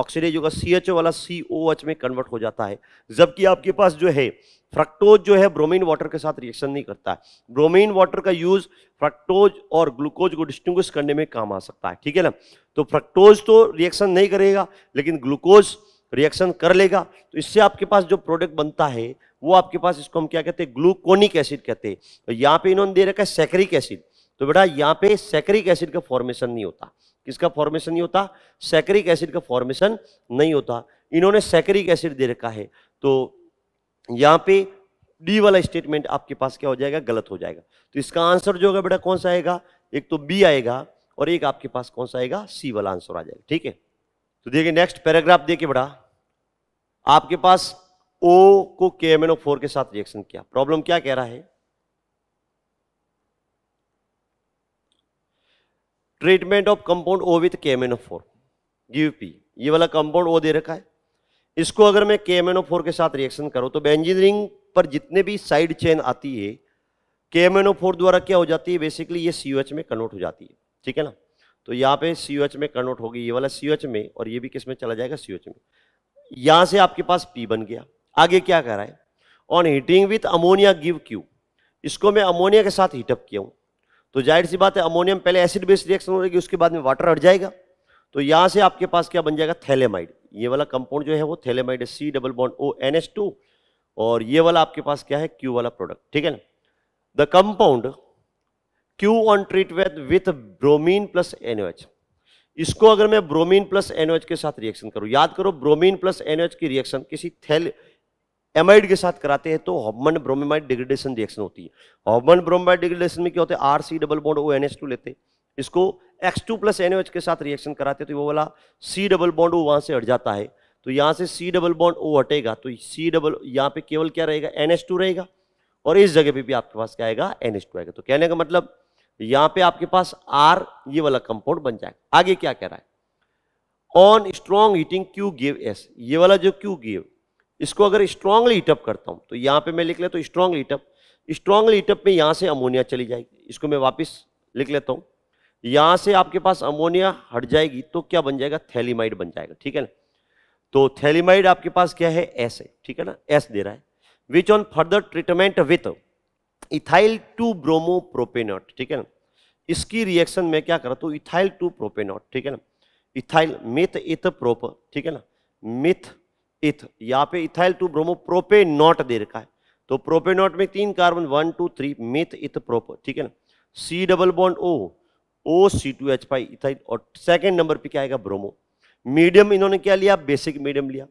Speaker 1: ऑक्सीडेज होगा सी एच ओ वाला सी ओ एच में कन्वर्ट हो जाता है जबकि आपके पास जो है फ्रक्टोज जो है ब्रोमीन वाटर के साथ रिएक्शन नहीं करता है ब्रोमीन वाटर का यूज फ्रक्टोज और ग्लूकोज को डिस्टिंग करने में काम आ सकता है ठीक है ना तो फ्रक्टोज तो रिएक्शन नहीं करेगा लेकिन ग्लूकोज रिएक्शन कर लेगा तो इससे आपके पास जो प्रोडक्ट बनता है वो आपके पास इसको हम क्या कहते हैं ग्लूकोनिक एसिड कहते हैं तो यहाँ पे इन्होंने दे रखा है सैक्रिक एसिड तो बेटा यहाँ पे सैकरिक एसिड का फॉर्मेशन नहीं होता किसका फॉर्मेशन नहीं होता सैक्रिक एसिड का फॉर्मेशन नहीं होता इन्होंने सैकरिक एसिड दे रखा है तो यहाँ पे डी वाला स्टेटमेंट आपके पास क्या हो जाएगा गलत हो जाएगा तो इसका आंसर जो होगा बेटा कौन सा आएगा एक तो बी आएगा और एक आपके पास कौन सा आएगा सी वाला आंसर आ जाएगा ठीक है तो देखिए नेक्स्ट पैराग्राफ देखिए बेटा आपके पास ओ को के एम के साथ रिएक्शन किया प्रॉब्लम क्या कह रहा है treatment of compound O with chemenophore give P ये वाला कंपाउंड ओ दे रखा है इसको अगर मैं के फोर के साथ रिएक्शन करूँ तो इंजीनियरिंग पर जितने भी साइड चेन आती है फोर द्वारा क्या हो जाती है बेसिकली ये सी में कन्वर्ट हो जाती है ठीक है ना तो यहाँ पे सी में कन्वर्ट होगी ये वाला सी में और ये भी किस में चला जाएगा सी में यहाँ से आपके पास पी बन गया आगे क्या कर रहा है on heating with ammonia give Q इसको मैं अमोनिया के साथ हीटअप किया हूँ तो जाहिर सी बात है अमोनियम पहले एसिड बेस रिएक्शन हो रहेगी उसके बाद में वाटर हट जाएगा तो यहाँ से आपके पास क्या बन जाएगा थैलेमाइड ये वाला कंपाउंड जो है वो phthalimide C double bond O N S two और ये वाला आपके पास क्या है क्यू वाला प्रोडक्ट ठीक है ना the compound Q on treat with with bromine plus NOH इसको अगर मैं ब्रोमीन प्लस एनओएच के साथ रिएक्शन करूं याद करो ब्रोमीन प्लस एनओएच की रिएक्शन किसी थैले एमाइड के साथ कराते हैं तो हॉबमन ब्रोमेमाइड डिग्रेडेशन रिएक्शन होती है हॉबमन ब्रोमाइड डिग्रेडेशन में क्या होता है R C double bond O N S two लेते इसको X two plus N H के साथ रिएक्शन कराते तो वो वाला सी डबल बॉन्ड ओ वहाँ से हट जाता है तो यहाँ से सी डबल बॉन्ड ओ हटेगा तो सी डबल यहाँ पे केवल क्या रहेगा एन एच टू रहेगा और इस जगह पे भी आपके पास क्या आएगा एन एच टू आएगा तो कहने का मतलब यहाँ पे आपके पास आर ये वाला कंपाउंड बन जाएगा आगे क्या कह रहा है on strong heating Q give S ये वाला जो क्यू गिव इसको अगर स्ट्रांगली हीटअप करता हूँ तो यहाँ पे मैं लिख लेता हूँ स्ट्रांगली हीटअप स्ट्रांगली हीटअप में यहाँ से अमोनिया चली जाएगी इसको मैं वापस लिख लेता हूँ यहाँ से आपके पास अमोनिया हट जाएगी तो क्या बन जाएगा थैलीमाइड बन जाएगा ठीक है ना तो थैलीमाइड आपके पास क्या है एस है ठीक है ना एस दे रहा है which on further treatment with ethyl two bromo propanoate ठीक है ना इसकी रिएक्शन में क्या करता हूँ इथाइल टू प्रोपेनॉट ठीक है ना इथाइल मिथ इथ प्रोप ठीक है ना मिथ इथ यहाँ पे इथाइल टू ब्रोमो प्रोपेनॉट दे रखा है तो प्रोपेनॉट में तीन carbon one two three meth eth prop ठीक है ना C double bond O O C two H five ethyl और सेकेंड नंबर पे क्या आएगा ब्रोमो मीडियम इन्होंने क्या लिया बेसिक मीडियम लिया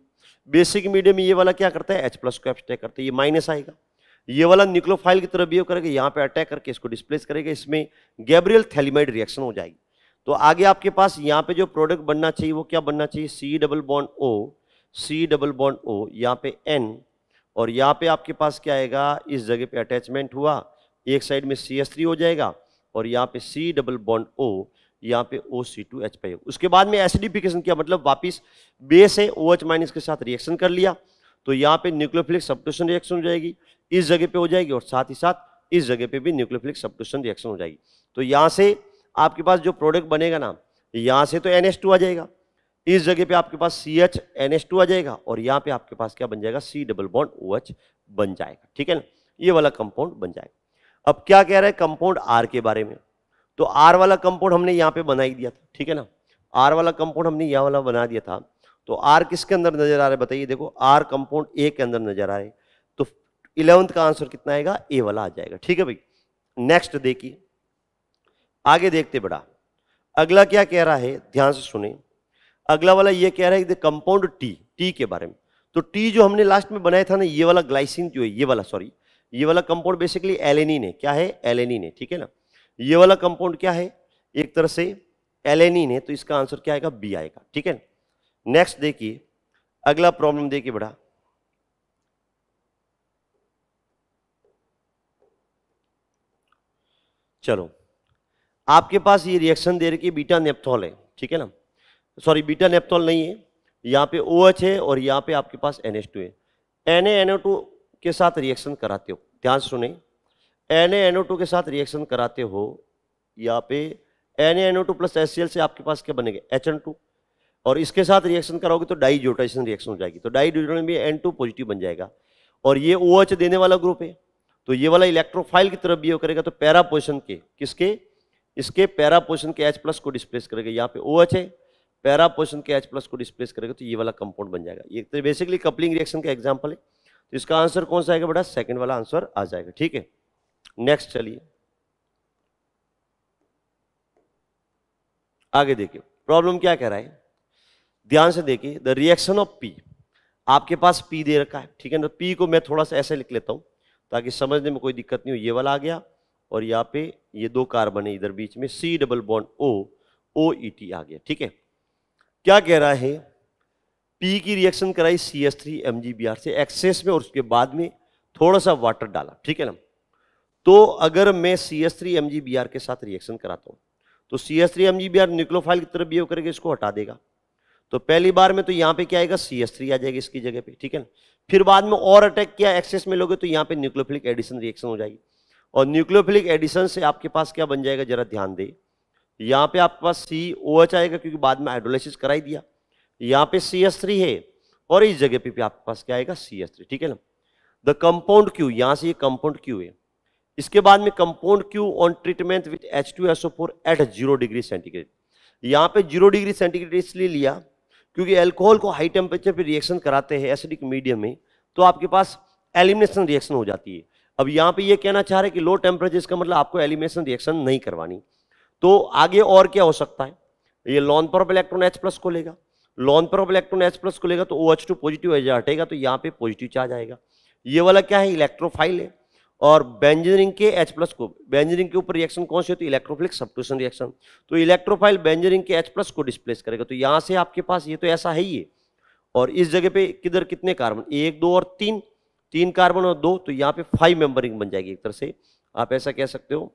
Speaker 1: बेसिक मीडियम ये वाला क्या करता है एच प्लस को एब्सटैक करता है ये माइनस आएगा ये वाला न्यूक्लोफाइल की तरफ बिहेव करेगा यहाँ पे अटैक करके इसको डिस्प्लेस करेगा इसमें गैब्रियल थैलीमाइड रिएक्शन हो जाएगी तो आगे आपके पास यहाँ पे जो प्रोडक्ट बनना चाहिए वो क्या बनना चाहिए C double bond O C double bond O यहाँ पे एन और यहाँ पे आपके पास क्या आएगा इस जगह पे अटैचमेंट हुआ एक साइड में सी एस थ्री हो जाएगा और यहाँ पे सी डबल बॉन्ड ओ यहाँ पे ओ सी टू एच पाई उसके बाद में एसिडिफिकेशन किया मतलब वापस बेस है ओ एच माइनस के साथ रिएक्शन कर लिया तो यहाँ पे न्यूक्लोफिलिक सब्टूशन रिएक्शन हो जाएगी इस जगह पे हो जाएगी और साथ ही साथ इस जगह पे भी न्यूक्लोफिलिक सब्टूशन रिएक्शन हो जाएगी तो यहाँ से आपके पास जो प्रोडक्ट बनेगा ना यहाँ से तो एन आ जाएगा इस जगह पे आपके पास C H N H two आ जाएगा और यहाँ पे आपके पास क्या बन जाएगा C double bond O H बन जाएगा ठीक है ना ये वाला कंपाउंड बन जाएगा अब क्या कह रहा है कंपाउंड आर के बारे में तो आर वाला कंपाउंड हमने यहाँ पे बना ही दिया था ठीक है ना आर वाला कंपाउंड हमने यहाँ वाला बना दिया था तो आर किसके अंदर नजर आ रहा है बताइए देखो आर कंपाउंड ए के अंदर नजर आ रहे तो इलेवंथ का आंसर कितना आएगा ए वाला आ जाएगा ठीक है भाई नेक्स्ट देखिए आगे देखते बड़ा अगला क्या कह रहा है ध्यान से सुने अगला वाला ये कह रहा है कंपाउंड टी टी के बारे में तो टी जो हमने लास्ट में बनाया था ना ये वाला ग्लाइसिन जो है ये वाला सॉरी ये वाला कंपाउंड बेसिकली एलेनिन है क्या है एलेनिन है ठीक है ना ये वाला कंपाउंड क्या है एक तरह से एलेनिन है तो इसका आंसर क्या आएगा बी आएगा ठीक है नेक्स्ट देखिए अगला प्रॉब्लम देखिए बड़ा चलो आपके पास ये रिएक्शन दे रखी बीटा नेप्थॉल है ठीक है ना सॉरी बीटा नेप्थोल नहीं है यहाँ पे ओ OH है और यहाँ पे आपके पास एन एच टू है एन एन के साथ रिएक्शन कराते हो ध्यान सुने एन एन के साथ रिएक्शन कराते हो यहाँ पे एन एन प्लस एस से आपके पास क्या बनेगा एच और इसके साथ रिएक्शन कराओगे तो डाई जोटेशन रिएक्शन हो जाएगी तो डाई जोटेशन भी एन टू पॉजिटिव बन जाएगा और ये ओ OH देने वाला ग्रुप है तो ये वाला इलेक्ट्रोफाइल की तरफ भी हो करेगा तो पैरा पोजिशन के किसके इसके पैरा पोजिशन के एच प्लस को डिस्प्लेस करेगा यहाँ पे ओ OH है पैरा पोजिशन के एच प्लस को डिस्प्लेस करेगा तो ये वाला कंपाउंड बन जाएगा ये तो बेसिकली कपलिंग रिएक्शन का एग्जाम्पल है तो इसका आंसर कौन सा आएगा बेटा सेकेंड वाला आंसर आ जाएगा ठीक है नेक्स्ट चलिए आगे देखिए प्रॉब्लम क्या कह रहा है ध्यान से देखिए द रिएक्शन ऑफ पी आपके पास पी दे रखा है ठीक है ना पी को मैं थोड़ा सा ऐसे लिख लेता हूँ ताकि समझने में कोई दिक्कत नहीं हो ये वाला आ गया और यहाँ पे ये दो कार्बन है इधर बीच में C double bond O O E T आ गया ठीक है क्या कह रहा है पी की रिएक्शन कराई C S three M G B R से एक्सेस में और उसके बाद में थोड़ा सा वाटर डाला ठीक है ना तो अगर मैं C S three M G B R के साथ रिएक्शन कराता हूँ तो C S three M G B R nucleophile की तरफ बिहेव करके इसको हटा देगा तो पहली बार में तो यहाँ पे क्या आएगा सी एस थ्री आ जाएगा इसकी जगह पे ठीक है ना फिर बाद में और अटैक किया एक्सेस में लोगे तो यहाँ पे न्यूक्लोफिलिक एडिशन रिएक्शन हो जाएगी और न्यूक्लोफिलिक एडिशन से आपके पास क्या बन जाएगा जरा ध्यान दें यहाँ पे आपके पास सी ओ एच आएगा क्योंकि बाद में हाइड्रोलाइसिस कराई दिया यहाँ पे सी एस थ्री है और इस जगह पे भी आपके पास क्या आएगा सी एस थ्री ठीक है ना द कंपाउंड क्यू यहाँ से ये कंपाउंड क्यू है इसके बाद में compound Q on treatment with H two S O four at zero degree centigrade यहाँ पे जीरो डिग्री सेंटीग्रेड इसलिए लिया क्योंकि एल्कोहल को हाई टेम्परेचर पर रिएक्शन कराते हैं एसिडिक मीडियम में तो आपके पास एलिमिनेशन रिएक्शन हो जाती है अब यहाँ पे ये कहना चाह रहे हैं कि लो टेम्परेचर इसका मतलब आपको एलिमिनेशन रिएक्शन नहीं करवानी तो आगे और क्या हो सकता है ये लॉन पर इलेक्ट्रॉन एच प्लस को लेगा लॉन पर इलेक्ट्रॉन एच प्लस को लेगा तो O H two positive H हटेगा तो यहाँ पे पॉजिटिव चार्ज आएगा ये वाला क्या है इलेक्ट्रोफाइल है और बेंजरिंग के एच प्लस को बेंजरिंग के ऊपर रिएक्शन कौन सी होती है इलेक्ट्रोफिलिक सब्टूशन रिएक्शन तो इलेक्ट्रोफाइल बेंजरिंग के एच प्लस को डिस्प्लेस करेगा तो यहाँ से आपके पास ये तो ऐसा है ही है और इस जगह पे किधर कितने कार्बन एक दो और तीन तीन कार्बन और दो तो यहाँ पे फाइव मेंबरिंग बन जाएगी एक तरह से आप ऐसा कह सकते हो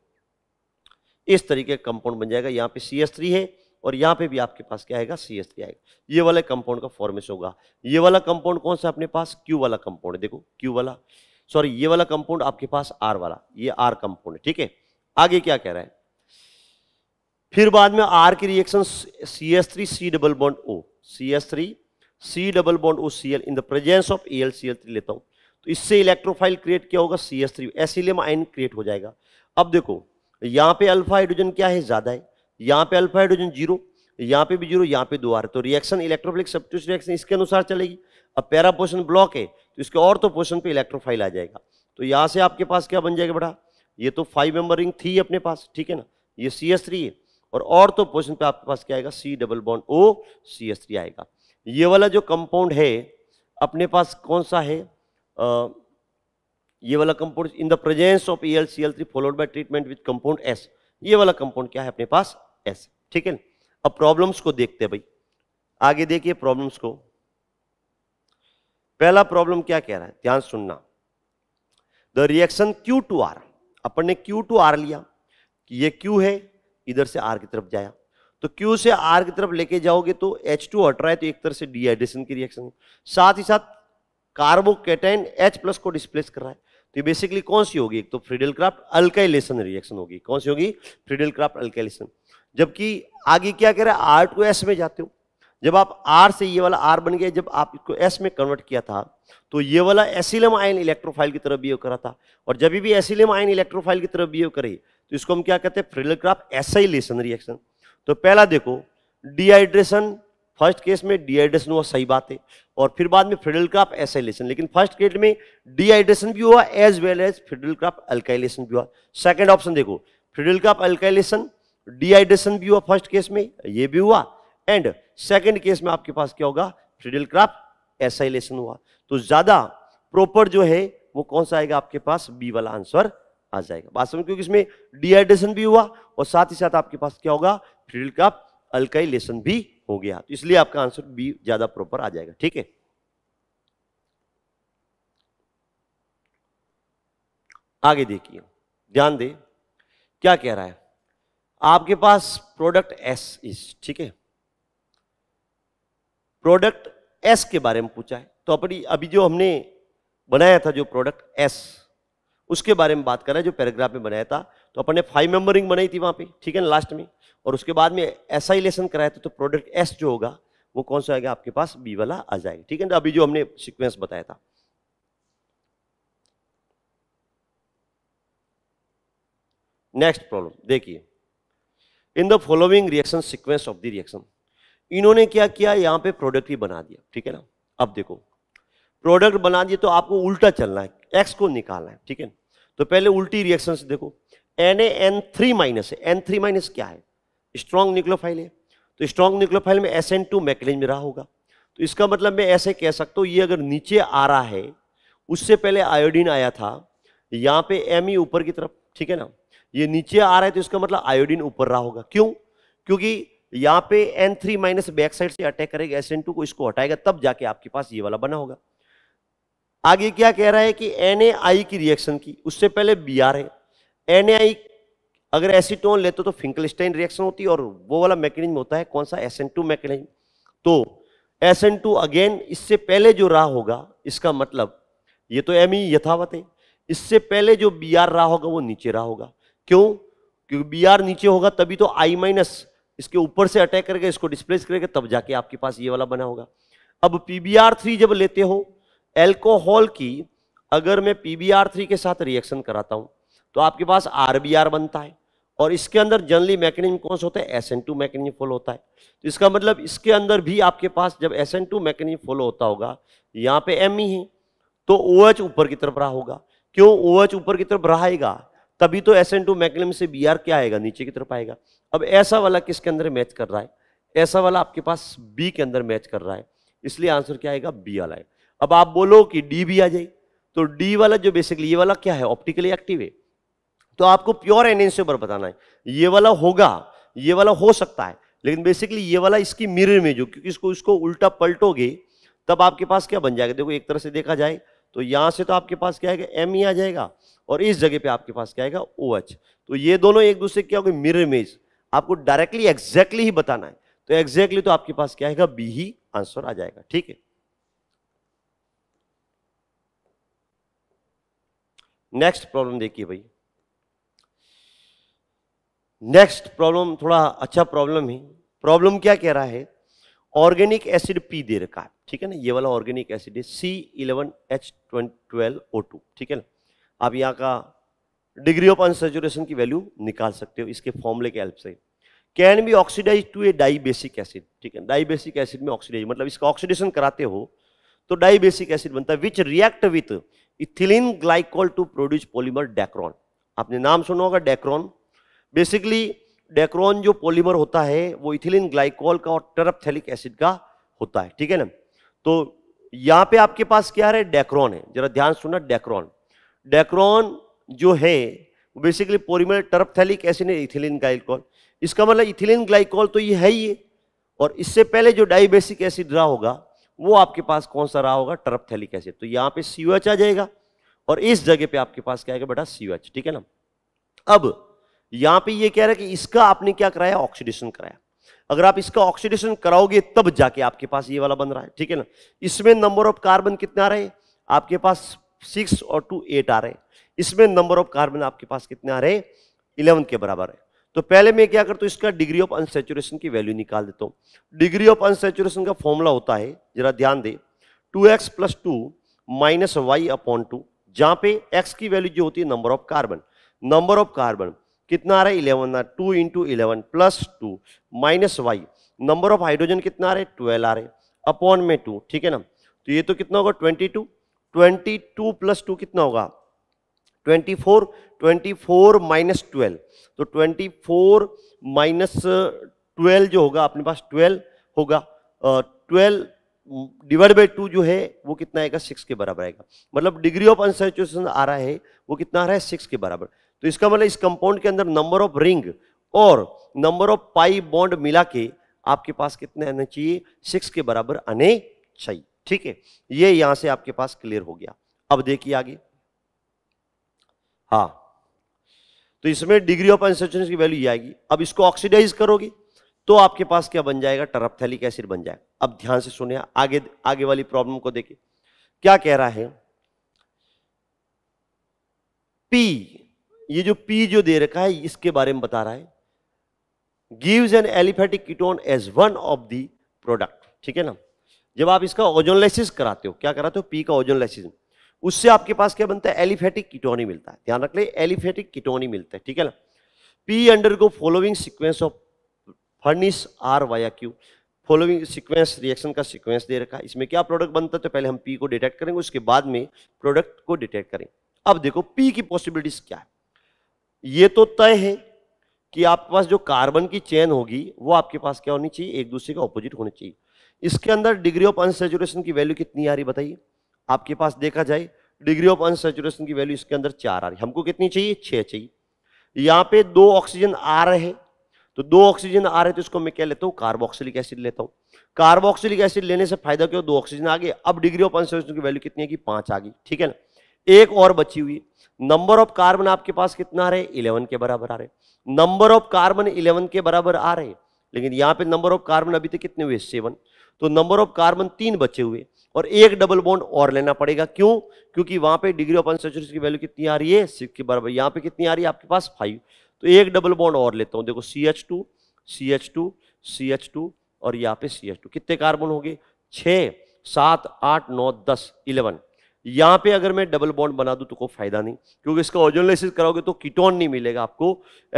Speaker 1: इस तरीके का कंपाउंड बन जाएगा यहाँ पे सी एस थ्री है और यहाँ पे भी आपके पास क्या आएगा सी एस थ्री आएगा ये वाला कंपाउंड का फॉर्मेशन होगा ये वाला कंपाउंड कौन सा अपने पास क्यू वाला कंपाउंड देखो क्यू वाला सॉरी ये वाला कंपाउंड आपके पास आर वाला ये आर कंपाउंड है ठीक है आगे क्या कह रहा है फिर बाद में आर की reaction C S three C double bond O C S three C double bond O C L in the presence of A L C L three लेता हूं तो इससे इलेक्ट्रोफाइल क्रिएट क्या होगा C S three acylium ion create हो जाएगा अब देखो यहां पे अल्फा हाइड्रोजन क्या है ज़्यादा है यहां पे अल्फा हाइड्रोजन जीरो यहां पे भी जीरो यहां पे दो आ रहे तो रिएक्शन इलेक्ट्रोफिलिक सब्टिट्यूट रिएक्शन इसके अनुसार चलेगी अब पैरा पोर्शन ब्लॉक है तो इसके और तो पोर्शन पे इलेक्ट्रोफाइल आ जाएगा तो यहां से आपके पास क्या बन जाएगा बड़ा ये तो फाइव मेंबर रिंग थी अपने पास ठीक है ना ये सी एस थ्री है और और तो पोर्शन पे आपके पास क्या आएगा C double bond O C S three आएगा ये वाला जो कंपाउंड है अपने पास कौन सा है आ, ये वाला compound in the presence of L C L three followed by treatment with compound S ये वाला कंपाउंड क्या है अपने पास एस ठीक है अब प्रॉब्लम्स को देखते हैं भाई आगे देखिए प्रॉब्लम्स को पहला प्रॉब्लम क्या कह रहा है ध्यान सुनना the reaction Q two R अपन ने क्यू टू आर लिया कि ये क्यू है इधर से आर की तरफ जाया तो क्यू से आर की तरफ लेके जाओगे तो एच टू हट रहा है तो एक तरह से डिहाइड्रेशन की रिएक्शन साथ ही साथ कार्बोकेटाइन एच प्लस को डिस्प्लेस कर रहा है ये बेसिकली कौन सी होगी एक तो फ्रीडल क्राफ्ट अल्काइलेशन रिएक्शन होगी कौन सी होगी फ्रीडल क्राफ्ट अल्काइलेशन जबकि आगे क्या कह रहे हैं आर टू एस में जाते हो जब आप आर से ये वाला आर बन गया जब आप इसको एस में कन्वर्ट किया था तो ये वाला एसिलम आयन इलेक्ट्रोफाइल की तरह बिहेव करा था और जब भी एसिलम आयन इलेक्ट्रोफाइल की तरह बिहेव करे तो इसको हम क्या कहते हैं फ्रीडल क्राफ्ट एसाइलेशन रिएक्शन तो पहला देखो डिहाइड्रेशन फर्स्ट केस में डिहाइड्रेशन हुआ सही बात है और फिर बाद में फेडरल क्राफ एसाइलेशन लेकिन फर्स्ट केस में डिहाइड्रेशन भी हुआ as well as Friedel Crafts alkylation भी हुआ सेकेंड ऑप्शन देखो फेडरल क्राफ अल्काइलेशन डिहाइड्रेशन भी हुआ फर्स्ट केस में ये भी हुआ एंड सेकेंड केस में आपके पास क्या होगा फेडरल क्राफ एसाइलेशन हुआ तो ज़्यादा प्रॉपर जो है वो कौन सा आएगा आपके पास बी वाला आंसर आ जाएगा बात समझ क्योंकि इसमें डिहाइड्रेशन भी हुआ और साथ ही साथ आपके पास क्या होगा फेडरल का अल्काइलेशन भी हो गया तो इसलिए आपका आंसर बी ज्यादा प्रॉपर आ जाएगा ठीक है आगे देखिए ध्यान दे क्या कह रहा है आपके पास प्रोडक्ट एस इज ठीक है प्रोडक्ट एस के बारे में पूछा है तो अपनी अभी जो हमने बनाया था जो प्रोडक्ट एस उसके बारे में बात कर रहा है जो पैराग्राफ में बनाया था तो अपन ने फाइव मेंबरिंग बनाई थी वहाँ पे ठीक है ना लास्ट में और उसके बाद में ऐसा ही लेसन कराया था तो प्रोडक्ट एस जो होगा वो कौन सा आएगा आपके पास बी वाला आ जाएगा ठीक है ना अभी जो हमने सिक्वेंस बताया था नेक्स्ट प्रॉब्लम देखिए in the following reaction sequence of the reaction इन्होंने क्या किया यहाँ पे प्रोडक्ट भी बना दिया ठीक है ना अब देखो प्रोडक्ट बना दिए तो आपको उल्टा चलना है एक्स को निकालना है ठीक है तो पहले उल्टी रिएक्शन से देखो एन एन थ्री माइनस है एन थ्री माइनस क्या है स्ट्रॉन्ग न्यूक्लियोफाइल है तो स्ट्रॉन्ग न्यूक्लियोफाइल में एस एन टू में रहा होगा तो इसका मतलब मैं ऐसे कह सकता हूँ ये अगर नीचे आ रहा है उससे पहले आयोडीन आया था यहाँ पे एम ई ऊपर की तरफ ठीक है ना ये नीचे आ रहा है तो इसका मतलब आयोडीन ऊपर रहा होगा क्यों क्योंकि यहाँ पे N three minus back side से अटैक करेगा एस एन टू को इसको हटाएगा तब जाके आपके पास ये वाला बना होगा आगे क्या कह रहा है कि एन की रिएक्शन की उससे पहले बी आर है एन अगर एसिटोन लेते तो फिंकलस्टाइन रिएक्शन होती है और वो वाला मैकेनिज्म होता है कौन सा एस एन तो एस एन टू अगेन इससे पहले जो रहा होगा इसका मतलब ये तो एम ई e यथावत है इससे पहले जो बी आर रहा होगा वो नीचे रहा होगा क्यों क्योंकि बी आर नीचे होगा तभी तो आई माइनस इसके ऊपर से अटैक करके इसको डिस्प्लेस करेगा तब जाके आपके पास ये वाला बना होगा अब पी बी आर थ्री जब लेते हो एल्कोहल की अगर मैं पी बी आर थ्री के साथ रिएक्शन कराता हूं तो आपके पास आर बी आर बनता है और इसके अंदर जनरली मैकेनिज्म कौन सा होता है S N two mechanism follow होता है तो इसका मतलब इसके अंदर भी आपके पास जब S N two mechanism follow होता होगा यहाँ पे एम ही e है तो ओ एच ऊपर की तरफ रहा होगा क्यों ओ एच ऊपर की तरफ रहेगा तभी तो एस एन टू मैकेनिज्म से बी आर क्या आएगा नीचे की तरफ आएगा अब ऐसा वाला किसके अंदर मैच कर रहा है ऐसा वाला आपके पास बी के अंदर मैच कर रहा है इसलिए आंसर क्या आएगा बी वाला आएगा अब आप बोलो कि डी भी आ जाए तो डी वाला जो बेसिकली ये वाला क्या है ऑप्टिकली एक्टिव है तो आपको प्योर एन से बताना है ये वाला होगा ये वाला हो सकता है लेकिन बेसिकली ये वाला इसकी मिरर में जो क्योंकि इसको इसको उल्टा पलटोगे तब आपके पास क्या बन जाएगा देखो एक तरह से देखा जाए तो यहां से तो आपके पास क्या आएगा एम ही आ जाएगा और इस जगह पे आपके पास क्या आएगा ओ OH। एच तो ये दोनों एक दूसरे क्या होगी मिरर इमेज आपको डायरेक्टली एग्जैक्टली ही बताना है तो एग्जैक्टली तो आपके पास क्या आएगा बी ही आंसर आ जाएगा ठीक है नेक्स्ट प्रॉब्लम देखिए भाई नेक्स्ट प्रॉब्लम थोड़ा अच्छा प्रॉब्लम है प्रॉब्लम क्या कह रहा है ऑर्गेनिक एसिड पी दे रखा है ठीक है ना ये वाला ऑर्गेनिक एसिड है C eleven H twelve O two ठीक है ना आप यहाँ का डिग्री ऑफ अनसेचुरेशन की वैल्यू निकाल सकते हो इसके फॉर्मूले के हेल्प से can be oxidise to a dibasic acid ठीक है डाईबेसिक एसिड में ऑक्सीडाइज मतलब इसका ऑक्सीडेशन कराते हो तो डाईबेसिक एसिड बनता है which react with ethylene glycol to produce polymer Dacron आपने नाम सुना होगा डेक्रॉन बेसिकली डेक्रॉन जो पॉलीमर होता है वो इथिलीन ग्लाइकोल का और टरपथेलिक एसिड का होता है ठीक है ना तो यहाँ पे आपके पास क्या है डेक्रॉन है जरा ध्यान सुनना डेक्रॉन डेक्रॉन जो है वो बेसिकली पॉलीमर टर्पथेलिक एसिड है इथिलीन ग्लाइकोल इसका मतलब इथिलीन ग्लाइकोल तो ये है ही और इससे पहले जो डाइबेसिक एसिड रहा होगा वो आपके पास कौन सा रहा होगा टर्पथेलिक एसिड तो यहाँ पे सी आ जाएगा और इस जगह पे आपके पास क्या आएगा बेटा सी ठीक है ना अब यहां पे ये कह रहा है कि इसका आपने क्या कराया ऑक्सीडेशन कराया अगर आप इसका ऑक्सीडेशन कराओगे तब जाके आपके पास ये वाला बन रहा है ठीक है ना इसमें नंबर ऑफ कार्बन कितने आ रहे हैं आपके पास सिक्स और टू एट आ रहे हैं इसमें नंबर ऑफ कार्बन आपके पास कितने आ रहे हैं इलेवन के बराबर है तो पहले मैं क्या करता हूँ इसका डिग्री ऑफ अनसेचुरेशन की वैल्यू निकाल देता हूँ डिग्री ऑफ अनसेचुरेशन का फॉर्मूला होता है जरा ध्यान दे 2x X plus two minus Y upon two जहाँ पे x की वैल्यू जो होती है number of carbon number of carbon कितना आ रहा है इलेवन आ two into eleven plus two minus Y number of hydrogen कितना आ रहा है ट्वेल्व आ रहे अपॉन में टू ठीक है ना तो ये तो कितना होगा twenty two twenty two plus two कितना होगा twenty four twenty four minus twelve तो ट्वेंटी फोर माइनस ट्वेल्व जो होगा अपने पास ट्वेल्व होगा ट्वेल्व डिवाइड बाई टू जो है वो कितना आएगा सिक्स के बराबर आएगा मतलब डिग्री ऑफ अनसेचुएशन आ रहा है वो कितना आ रहा है सिक्स के बराबर तो इसका मतलब इस कंपाउंड के अंदर नंबर ऑफ रिंग और नंबर ऑफ पाई बॉन्ड मिला के आपके पास कितने आने चाहिए सिक्स के बराबर आने चाहिए ठीक है ये यहां से आपके पास क्लियर हो गया अब देखिए आगे हाँ तो इसमें डिग्री ऑफ अनसेचुरेशन की वैल्यू ये आएगी अब इसको ऑक्सीडाइज करोगे तो आपके पास क्या बन जाएगा टरपथैलिक एसिड बन जाएगा अब ध्यान से सुने आगे आगे वाली प्रॉब्लम को देखिए क्या कह रहा है पी ये जो पी जो दे रखा है इसके बारे में बता रहा है gives an aliphatic ketone as one of the product ठीक है ना जब आप इसका ओजोनलाइसिस कराते हो क्या कराते हो पी का ओजोनलाइसिस उससे आपके पास क्या बनता है एलिफेटिक किटोनी मिलता है ध्यान रख ले एलिफेटिक किटोनी मिलता है ठीक है ना P undergoes following sequence of फर्निस R via Q following sequence reaction का सिक्वेंस दे रखा है इसमें क्या प्रोडक्ट बनता है तो पहले हम पी को डिटेक्ट करेंगे उसके बाद में प्रोडक्ट को डिटेक्ट करेंगे अब देखो पी की पॉसिबिलिटीज क्या है ये तो तय है कि आपके पास जो कार्बन की चेन होगी वो आपके पास क्या होनी चाहिए एक दूसरे का ऑपोजिट होनी चाहिए इसके अंदर डिग्री ऑफ अनसेचुरेशन की वैल्यू कितनी आ रही बताइए आपके पास देखा जाए डिग्री ऑफ अनसेचुरेशन की वैल्यू इसके अंदर चार आ रही हमको कितनी चाहिए छः चाहिए यहाँ पे दो ऑक्सीजन आ रहे हैं तो दो ऑक्सीजन आ रहे तो इसको मैं क्या लेता हूँ कार्बोक्सिलिक एसिड लेता हूँ कार्बोक्सिलिक एसिड लेने से फायदा क्यों दो ऑक्सीजन आ गए अब डिग्री ऑफ अनसेचुरेशन की वैल्यू कितनी है कि पाँच आ गई ठीक है ना एक और बची हुई नंबर ऑफ कार्बन आपके पास कितना आ रहे इलेवन के बराबर आ रहे नंबर ऑफ कार्बन इलेवन के बराबर आ रहे लेकिन यहाँ पे नंबर ऑफ कार्बन अभी तक कितने हुए सेवन तो नंबर ऑफ कार्बन तीन बचे हुए हैं और एक डबल बॉन्ड और लेना पड़ेगा क्यों क्योंकि वहां पे डिग्री ऑफ अनसेचुरेशन की वैल्यू कितनी आ रही है सिक्स के बराबर यहाँ पे कितनी आ रही है आपके पास फाइव तो एक डबल बॉन्ड और लेता हूँ देखो C H two C H two C H two और यहाँ पे सी एच टू कितने कार्बन हो गए छः सात आठ नौ दस इलेवन यहाँ पे अगर मैं डबल बॉन्ड बना दू तो कोई फायदा नहीं क्योंकि इसका ओजोनलाइसिस कराओगे तो कीटोन नहीं मिलेगा आपको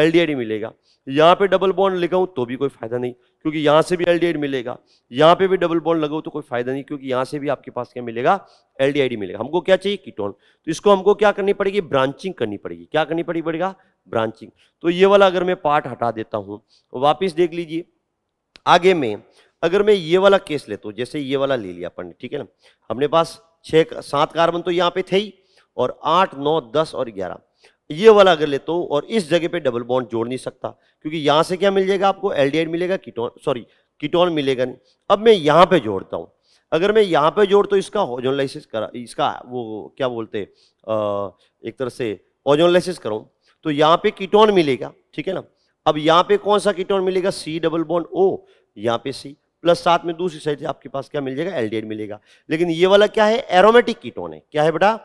Speaker 1: एल मिलेगा यहाँ पे डबल बॉन्ड लगाऊँ तो भी कोई फायदा नहीं क्योंकि यहाँ से भी एल मिलेगा यहाँ पे भी डबल बॉन्ड लगाओ तो कोई फायदा नहीं क्योंकि यहाँ से भी आपके पास क्या मिलेगा एल मिलेगा हमको क्या चाहिए कीटोन तो इसको हमको क्या करनी पड़ेगी ब्रांचिंग करनी पड़ेगी क्या करनी पड़ेगी पड़ेगा ब्रांचिंग तो ये वाला अगर मैं पार्ट हटा देता हूँ वापिस देख लीजिए आगे में अगर मैं ये वाला केस लेता हूँ जैसे ये वाला ले लिया अपन ने ठीक है ना हमने पास छः सात कार्बन तो यहाँ पे थे ही और आठ नौ दस और ग्यारह ये वाला अगर ले तो और इस जगह पे डबल बॉन्ड जोड़ नहीं सकता क्योंकि यहाँ से क्या मिल जाएगा आपको एल मिलेगा कीटोन सॉरी कीटोन मिलेगा नहीं अब मैं यहाँ पे जोड़ता हूँ अगर मैं यहाँ पे जोड़ तो इसका ओजोनलाइसिस करा इसका वो क्या बोलते हैं एक तरह से ओजोनलाइसिस कराऊँ तो यहाँ पे कीटोन मिलेगा ठीक है ना अब यहाँ पे कौन सा कीटोन मिलेगा सी डबल बॉन्ड ओ यहाँ पे सी प्लस साथ में दूसरी साइड से आपके पास क्या मिल जाएगा एल्डिहाइड मिलेगा लेकिन ये वाला क्या है एरोमेटिक कीटोन है क्या है बेटा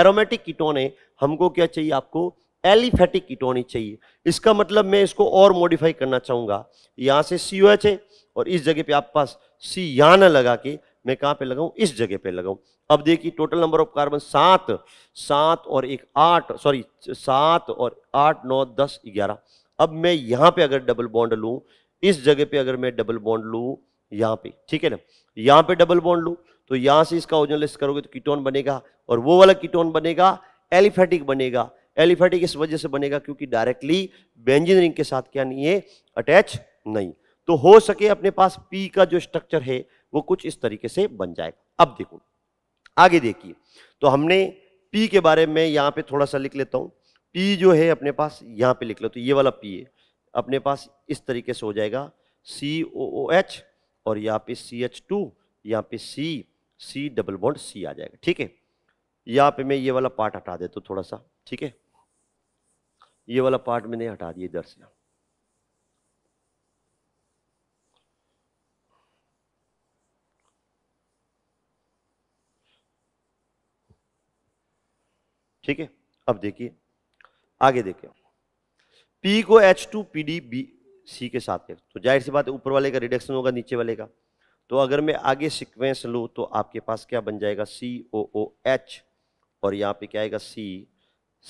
Speaker 1: एरोमेटिक कीटोन है हमको क्या चाहिए आपको एलिफेटिक कीटोन ही चाहिए इसका मतलब मैं इसको और मॉडिफाई करना चाहूंगा यहाँ से सी है और इस जगह पे आपके पास सी यहां लगा के मैं कहाँ पे लगाऊं इस जगह पे लगाऊं अब देखिए टोटल नंबर ऑफ कार्बन सात सात और एक आठ सॉरी सात और आठ नौ दस ग्यारह अब मैं यहाँ पे अगर डबल बॉन्ड लू इस जगह पे अगर मैं डबल बॉन्ड लू यहाँ पे ठीक है ना यहाँ पे डबल बॉन्ड लू तो यहाँ से इसका ओजन लेस करोगे तो कीटोन बनेगा और वो वाला कीटोन बनेगा एलिफेटिक बनेगा एलिफेटिक इस वजह से बनेगा क्योंकि डायरेक्टली बेंजिन रिंग के साथ क्या नहीं है अटैच नहीं तो हो सके अपने पास पी का जो स्ट्रक्चर है वो कुछ इस तरीके से बन जाएगा अब देखो आगे देखिए तो हमने पी के बारे में यहाँ पे थोड़ा सा लिख लेता हूँ पी जो है अपने पास यहाँ पे लिख लो तो ये वाला पी है अपने पास इस तरीके से हो जाएगा सी ओ ओ एच और यहाँ पे सी एच टू यहाँ पे सी सी डबल बॉन्ड सी आ जाएगा ठीक है यहाँ पे मैं ये वाला पार्ट हटा देता हूँ थोड़ा सा ठीक है ये वाला पार्ट मैंने हटा दिया इधर से ठीक है अब देखिए आगे देखिए पी को H two P D B C के साथ में तो जाहिर सी बात है ऊपर वाले का रिडक्शन होगा नीचे वाले का तो अगर मैं आगे सिक्वेंस लूँ तो आपके पास क्या बन जाएगा सी ओ ओ एच और यहाँ पे क्या आएगा C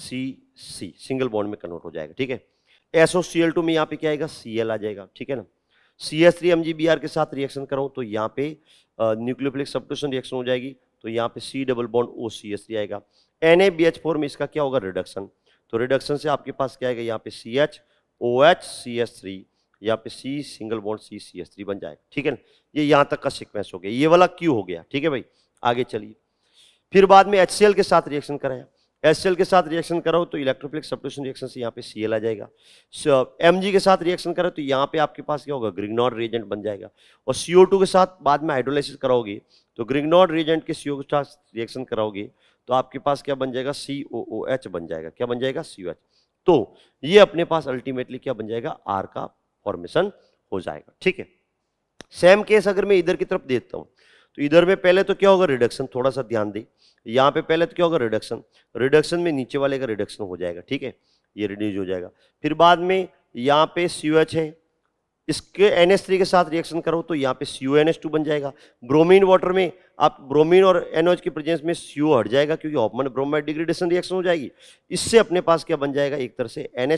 Speaker 1: C C single bond में कन्वर्ट हो जाएगा ठीक है S O C L two में यहाँ पे क्या आएगा सी एल आ जाएगा ठीक है ना C S three M G B R के साथ रिएक्शन करो तो यहाँ पे न्यूक्लियोफिलिक सब्टूशन रिएक्शन हो जाएगी तो यहाँ पे C double bond O C S three आएगा N A B H four में इसका क्या होगा रिडक्शन तो रिडक्शन से आपके पास क्या आएगा यहाँ पे C H O H C S three यहाँ पे C single bond C C S three बन जाएगा ठीक है ना ये यहाँ तक का सिक्वेंस हो गया ये वाला क्यू हो गया ठीक है भाई आगे चलिए फिर बाद में एच सी एल के साथ रिएक्शन कराया एच सी एल के साथ रिएक्शन कराओ तो इलेक्ट्रोफिलिक सप्रेशन रिएक्शन से यहाँ पे सी एल आ जाएगा एम जी के साथ रिएक्शन करो तो यहाँ पे आपके पास क्या होगा ग्रिग्नॉर रिएजेंट बन जाएगा और सी ओ टू के साथ बाद में हाइड्रोलाइसिस कराओगे तो ग्रिग्नॉर रिएजेंट के सी ओ के साथ रिएक्शन कराओगे तो आपके पास क्या बन जाएगा सी ओ ओ एच बन जाएगा क्या बन जाएगा सी ओ एच तो ये अपने पास अल्टीमेटली क्या बन जाएगा आर का फॉर्मेशन हो जाएगा ठीक है सेम केस अगर मैं इधर की तरफ देखता हूं तो इधर में पहले तो क्या होगा रिडक्शन थोड़ा सा ध्यान दे यहां पे पहले तो क्या होगा रिडक्शन रिडक्शन में नीचे वाले का रिडक्शन हो जाएगा ठीक है ये रिड्यूज हो जाएगा फिर बाद में यहाँ पे सी है इसके एन के साथ रिएक्शन करो तो यहाँ पे सी बन जाएगा ब्रोमीन वाटर में आप ब्रोमीन और एनओज की प्रेजेंस में सीओ हट जाएगा क्योंकि ऑपमन ब्रोमाइड डिग्रेडेशन रिएक्शन हो जाएगी इससे अपने पास क्या बन जाएगा एक तरह से एन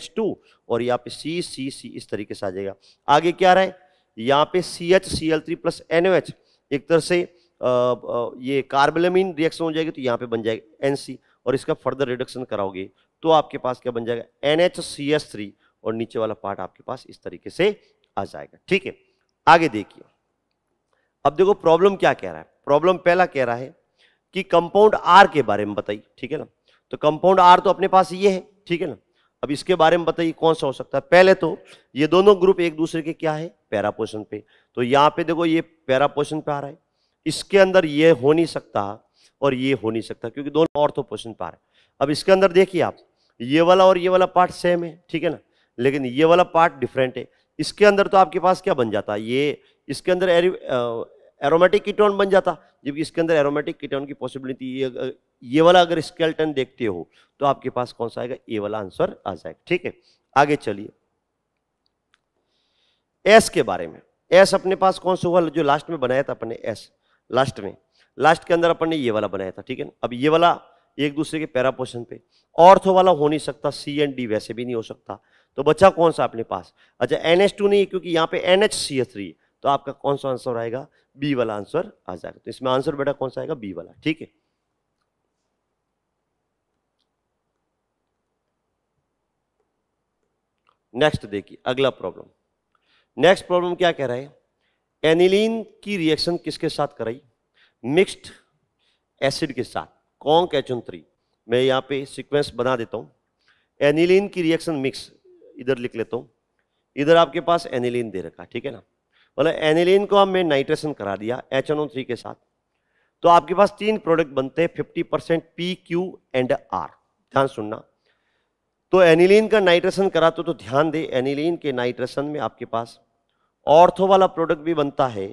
Speaker 1: और यहाँ पे सी सी सी इस तरीके से आ जाएगा आगे क्या रहा है यहाँ पे C H C L three plus N H एक तरह से आ, आ, ये कार्बेलामिन रिएक्शन हो जाएगी तो यहाँ पे बन जाएगा एन और इसका फर्दर रिडक्शन कराओगे तो आपके पास क्या बन जाएगा N H C S three और नीचे वाला पार्ट आपके पास इस तरीके से आ जाएगा ठीक है आगे देखिए अब देखो प्रॉब्लम क्या कह रहा है प्रॉब्लम पहला कह रहा है कि कंपाउंड आर के बारे में बताइए ठीक है ना तो कंपाउंड आर तो अपने पास ये है ठीक है ना अब इसके बारे में बताइए कौन सा हो सकता है पहले तो ये दोनों ग्रुप एक दूसरे के क्या है पैरा पोषण पे तो यहाँ पे देखो ये पैरा पोषण पे आ रहा है इसके अंदर ये हो नहीं सकता और ये हो नहीं सकता क्योंकि दोनों ऑर्थो पोषण पे आ रहे है अब इसके अंदर देखिए आप ये वाला और ये वाला पार्ट सेम है ठीक है ना लेकिन ये वाला पार्ट डिफरेंट है इसके अंदर तो आपके पास क्या बन जाता है ये इसके अंदर एरोमेटिक कीटोन बन जाता जबकि इसके अंदर एरोमेटिक कीटोन की पॉसिबिलिटी ये ये वाला अगर स्केल्टन देखते हो तो आपके पास कौन सा आएगा ए वाला आंसर आ जाएगा ठीक है आगे चलिए एस के बारे में एस अपने पास कौन सा हुआ जो लास्ट में बनाया था अपने एस लास्ट में लास्ट के अंदर अपन ने ये वाला बनाया था ठीक है अब ये वाला एक दूसरे के पैरा पोषण पे ऑर्थो वाला हो नहीं सकता सी एंड डी वैसे भी नहीं हो सकता तो बचा कौन सा अपने पास अच्छा एन एच टू नहीं है क्योंकि यहाँ पे N H C H three है तो आपका कौन सा आंसर आएगा बी वाला आंसर आ जाएगा तो इसमें आंसर बेटा कौन सा आएगा बी वाला ठीक है नेक्स्ट देखिए अगला प्रॉब्लम नेक्स्ट प्रॉब्लम क्या कह रहा है एनिलीन की रिएक्शन किसके साथ कराई मिक्स्ड एसिड के साथ कॉन्क एच थ्री मैं यहाँ पे सीक्वेंस बना देता हूँ एनिलीन की रिएक्शन मिक्स इधर लिख लेता हूँ इधर आपके पास एनिलीन दे रखा ठीक है ना मतलब एनिलीन को हमने नाइट्रेशन करा दिया एच के साथ तो आपके पास तीन प्रोडक्ट बनते हैं fifty percent P Q and R ध्यान सुनना तो एनिलीन का नाइट्रेशन कराते तो ध्यान दे एनिलीन के नाइट्रेशन में आपके पास ऑर्थो वाला प्रोडक्ट भी बनता है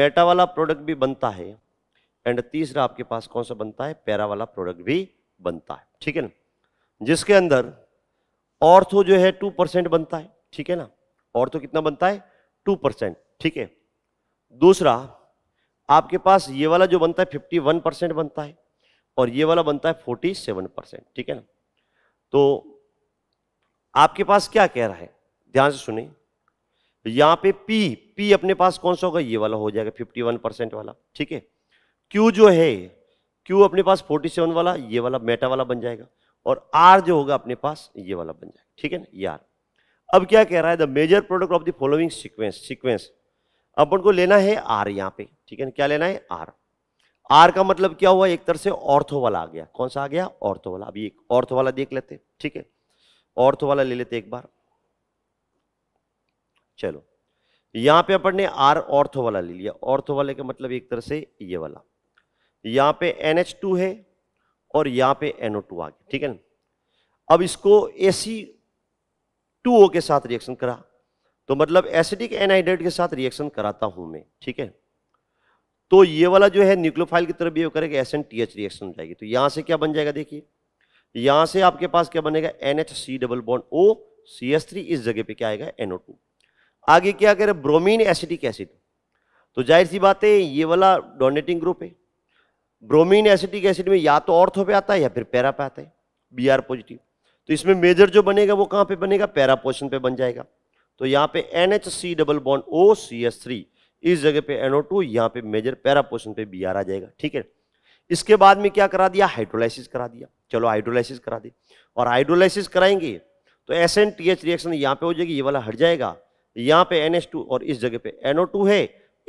Speaker 1: मेटा वाला प्रोडक्ट भी बनता है एंड तीसरा आपके पास कौन सा बनता है पैरा वाला प्रोडक्ट भी बनता है ठीक है ना जिसके अंदर ऑर्थो जो है टू परसेंट बनता है ठीक है ना ऑर्थो कितना बनता है टू परसेंट ठीक है दूसरा आपके पास ये वाला जो बनता है फिफ्टी वन परसेंट बनता है और ये वाला बनता है फोर्टी सेवन परसेंट ठीक है ना तो आपके पास क्या कह रहा है ध्यान से सुने यहां पे P P अपने पास कौन सा होगा ये वाला हो जाएगा फिफ्टी वन परसेंट वाला ठीक है Q जो है Q अपने पास फोर्टी सेवन वाला ये वाला मेटा वाला बन जाएगा और R जो होगा अपने पास ये वाला बन जाएगा ठीक है ना ये अब क्या कह रहा है the major product of the following sequence sequence अपन को लेना है आर यहाँ पे ठीक है ना क्या लेना है आर आर का मतलब क्या हुआ एक तरह से ऑर्थो वाला आ गया कौन सा आ गया ऑर्थो वाला अभी एक ऑर्थो वाला देख लेते ठीक है ऑर्थो वाला ले लेते एक बार चलो यहां पे अपन ने आर ऑर्थो वाला ले लिया ऑर्थो वाले का मतलब एक तरह से ये वाला यहाँ पे NH2 है और यहाँ पे NO2 आ गया ठीक है ना अब इसको एसी टू ओ के साथ रिएक्शन करा तो मतलब एसिडिक एनहाइड्रेट के साथ रिएक्शन कराता हूं मैं ठीक है तो ये वाला जो है न्यूक्लोफाइल की तरफ करेगा S N T H reaction जाएगी तो यहां से क्या बन जाएगा देखिए यहां से आपके पास क्या बनेगा N H C double bond O C S three इस जगह पे क्या आएगा एनओ टू आगे क्या करें ब्रोमीन एसिडिक एसिड तो जाहिर सी बात है ये वाला डोनेटिंग ग्रुप है ब्रोमीन एसिडिक एसिड में या तो ऑर्थो पे आता है या फिर पैरा पे आता है बी आर पॉजिटिव तो इसमें मेजर जो बनेगा वो कहां पे बनेगा पैरा पोर्शन पे बन जाएगा तो यहाँ पे N H C double bond O C S three इस जगह पे एनओ टू यहाँ पे मेजर पैरा पोर्शन पे बी आर आ जाएगा ठीक है इसके बाद में क्या करा दिया हाइड्रोलाइसिस करा दिया चलो हाइड्रोलाइसिस करा दी और हाइड्रोलाइसिस कराएंगे तो S N T H reaction यहाँ पे हो जाएगी ये वाला हट जाएगा यहाँ पे एन एच टू और इस जगह पे एनओ टू है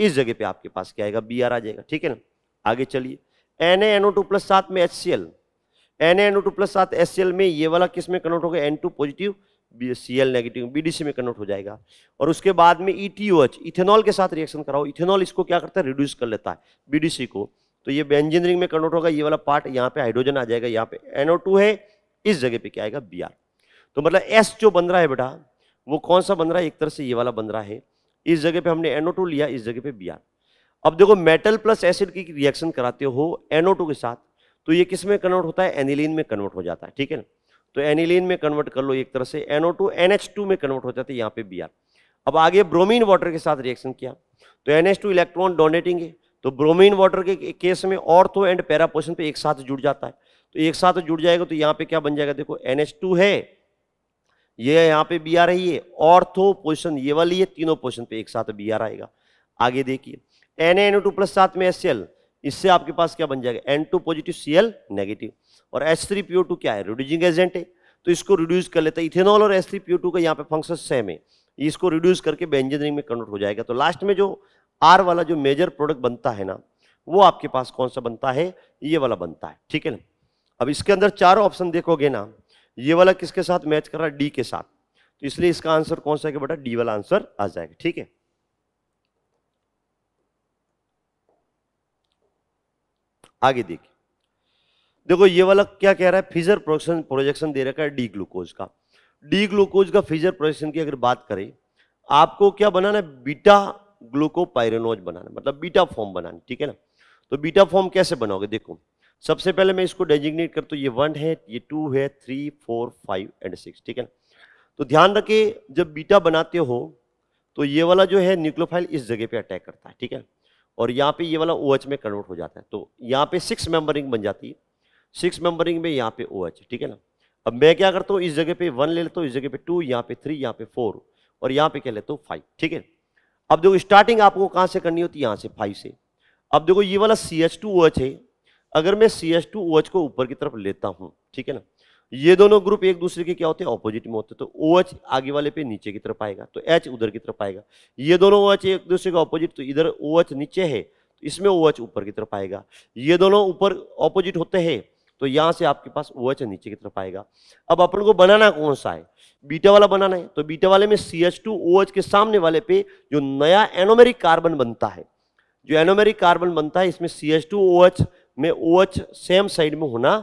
Speaker 1: इस जगह पे आपके पास क्या आएगा बी आर आ जाएगा ठीक है ना आगे चलिए N A NO two plus साथ में H C L N N two plus साथ एस में ये वाला किस में कन्वर्ट होगा N two positive C L negative BDC में कन्वर्ट हो जाएगा और उसके बाद में E T O H ethanol के साथ रिएक्शन कराओ इथेनॉल इसको क्या करता है रिड्यूस कर लेता है बीडीसी को तो ये बेंजिन में कन्वर्ट होगा ये वाला पार्ट यहाँ पे हाइड्रोजन आ जाएगा यहाँ पे ओ टू है इस जगह पे क्या आएगा बी आर तो मतलब एस जो बन रहा है बेटा वो कौन सा बन रहा है एक तरह से ये वाला बन रहा है इस जगह पे हमने एनओ टू लिया इस जगह पे बी आर अब देखो मेटल प्लस एसिड की रिएक्शन कराते हो एनओ टू के साथ तो ये किस में कन्वर्ट होता है एनिलीन में कन्वर्ट हो जाता है ठीक है ना तो एनिलीन में कन्वर्ट कर लो एक तरह से टू एन एच टू में कन्वर्ट हो जाता है यहाँ पे बी आर अब आगे ब्रोमीन वाटर के साथ रिएक्शन किया तो टू इलेक्ट्रॉन डोनेटिंग है तो ब्रोमीन वाटर के केस में ऑर्थो एंड पैरा पोजिशन पे एक साथ जुड़ जाता है तो एक साथ जुड़ जाएगा तो यहाँ पे क्या बन जाएगा देखो टू है ये यहाँ पे बी आ रही है ऑर्थो पोजिशन ये वाली है तीनों पोजिशन पे एक साथ बी आएगा आगे देखिए N A N two plus साथ में एस सी एल इससे आपके पास क्या बन जाएगा N two positive C L negative और एस थ्री पीओ टू क्या है रिड्यूजिंग एजेंट है तो इसको रिड्यूस कर लेता है इथेनॉल और एस थ्री पीओ टू का यहाँ पे फंक्शन सेम है इसको रिड्यूस करके बेंजन में कन्वर्ट हो जाएगा तो लास्ट में जो आर वाला जो मेजर प्रोडक्ट बनता है ना वो आपके पास कौन सा बनता है ये वाला बनता है ठीक है ना अब इसके अंदर चार ऑप्शन देखोगे ना ये वाला किसके साथ मैच कर रहा है डी के साथ तो इसलिए इसका आंसर कौन सा है बेटा डी वाला आंसर आ जाएगा ठीक है आगे देखिए देखो ये वाला क्या कह रहा है फिजर प्रोजेक्शन प्रोजेक्शन दे रखा है डी ग्लूकोज का डी ग्लूकोज का फिजर प्रोजेक्शन की अगर बात करें आपको क्या बनाना है बीटा ग्लूकोपायरेनोज बनाना मतलब बीटा फॉर्म बनाना ठीक है ना तो बीटा फॉर्म कैसे बनाओगे देखो सबसे पहले मैं इसको डेजिग्नेट करता हूँ ये वन है ये टू है three four five and six ठीक है ना तो ध्यान रखे जब बीटा बनाते हो तो ये वाला जो है न्यूक्लोफाइल इस जगह पे अटैक करता है ठीक है ना और यहाँ पे ये वाला ओ OH में कन्वर्ट हो जाता है तो यहाँ पे सिक्स मेंबरिंग बन जाती है सिक्स मेंबरिंग में यहाँ पे ओ OH, ठीक है ना अब मैं क्या करता हूँ इस जगह पे वन ले लेता हूँ इस जगह पे टू यहाँ पे थ्री यहाँ पे फोर और यहाँ पे क्या लेता हूँ फाइव ठीक है अब देखो स्टार्टिंग आपको कहाँ से करनी होती है यहाँ से फाइव से अब देखो ये वाला C H two O H है अगर मैं C H two O H को ऊपर की तरफ लेता हूँ ठीक है ना ये दोनों ग्रुप एक दूसरे के क्या होते हैं ऑपोजिट में होते हैं तो ओ OH आगे वाले पे नीचे की तरफ आएगा तो एच उधर की तरफ आएगा ये दोनों ओ OH एक दूसरे के ऑपोजिट तो इधर ओ OH नीचे है तो इसमें ओ OH ऊपर की तरफ आएगा ये दोनों ऊपर ऑपोजिट होते हैं तो यहाँ से आपके पास ओ OH नीचे की तरफ आएगा अब अपन को बनाना कौन सा है बीटा वाला बनाना है तो बीटा वाले में C H two O H के सामने वाले पे जो नया एनोमेरिक कार्बन बनता है जो एनोमेरिक कार्बन बनता है इसमें C H two O H में ओ OH सेम साइड में होना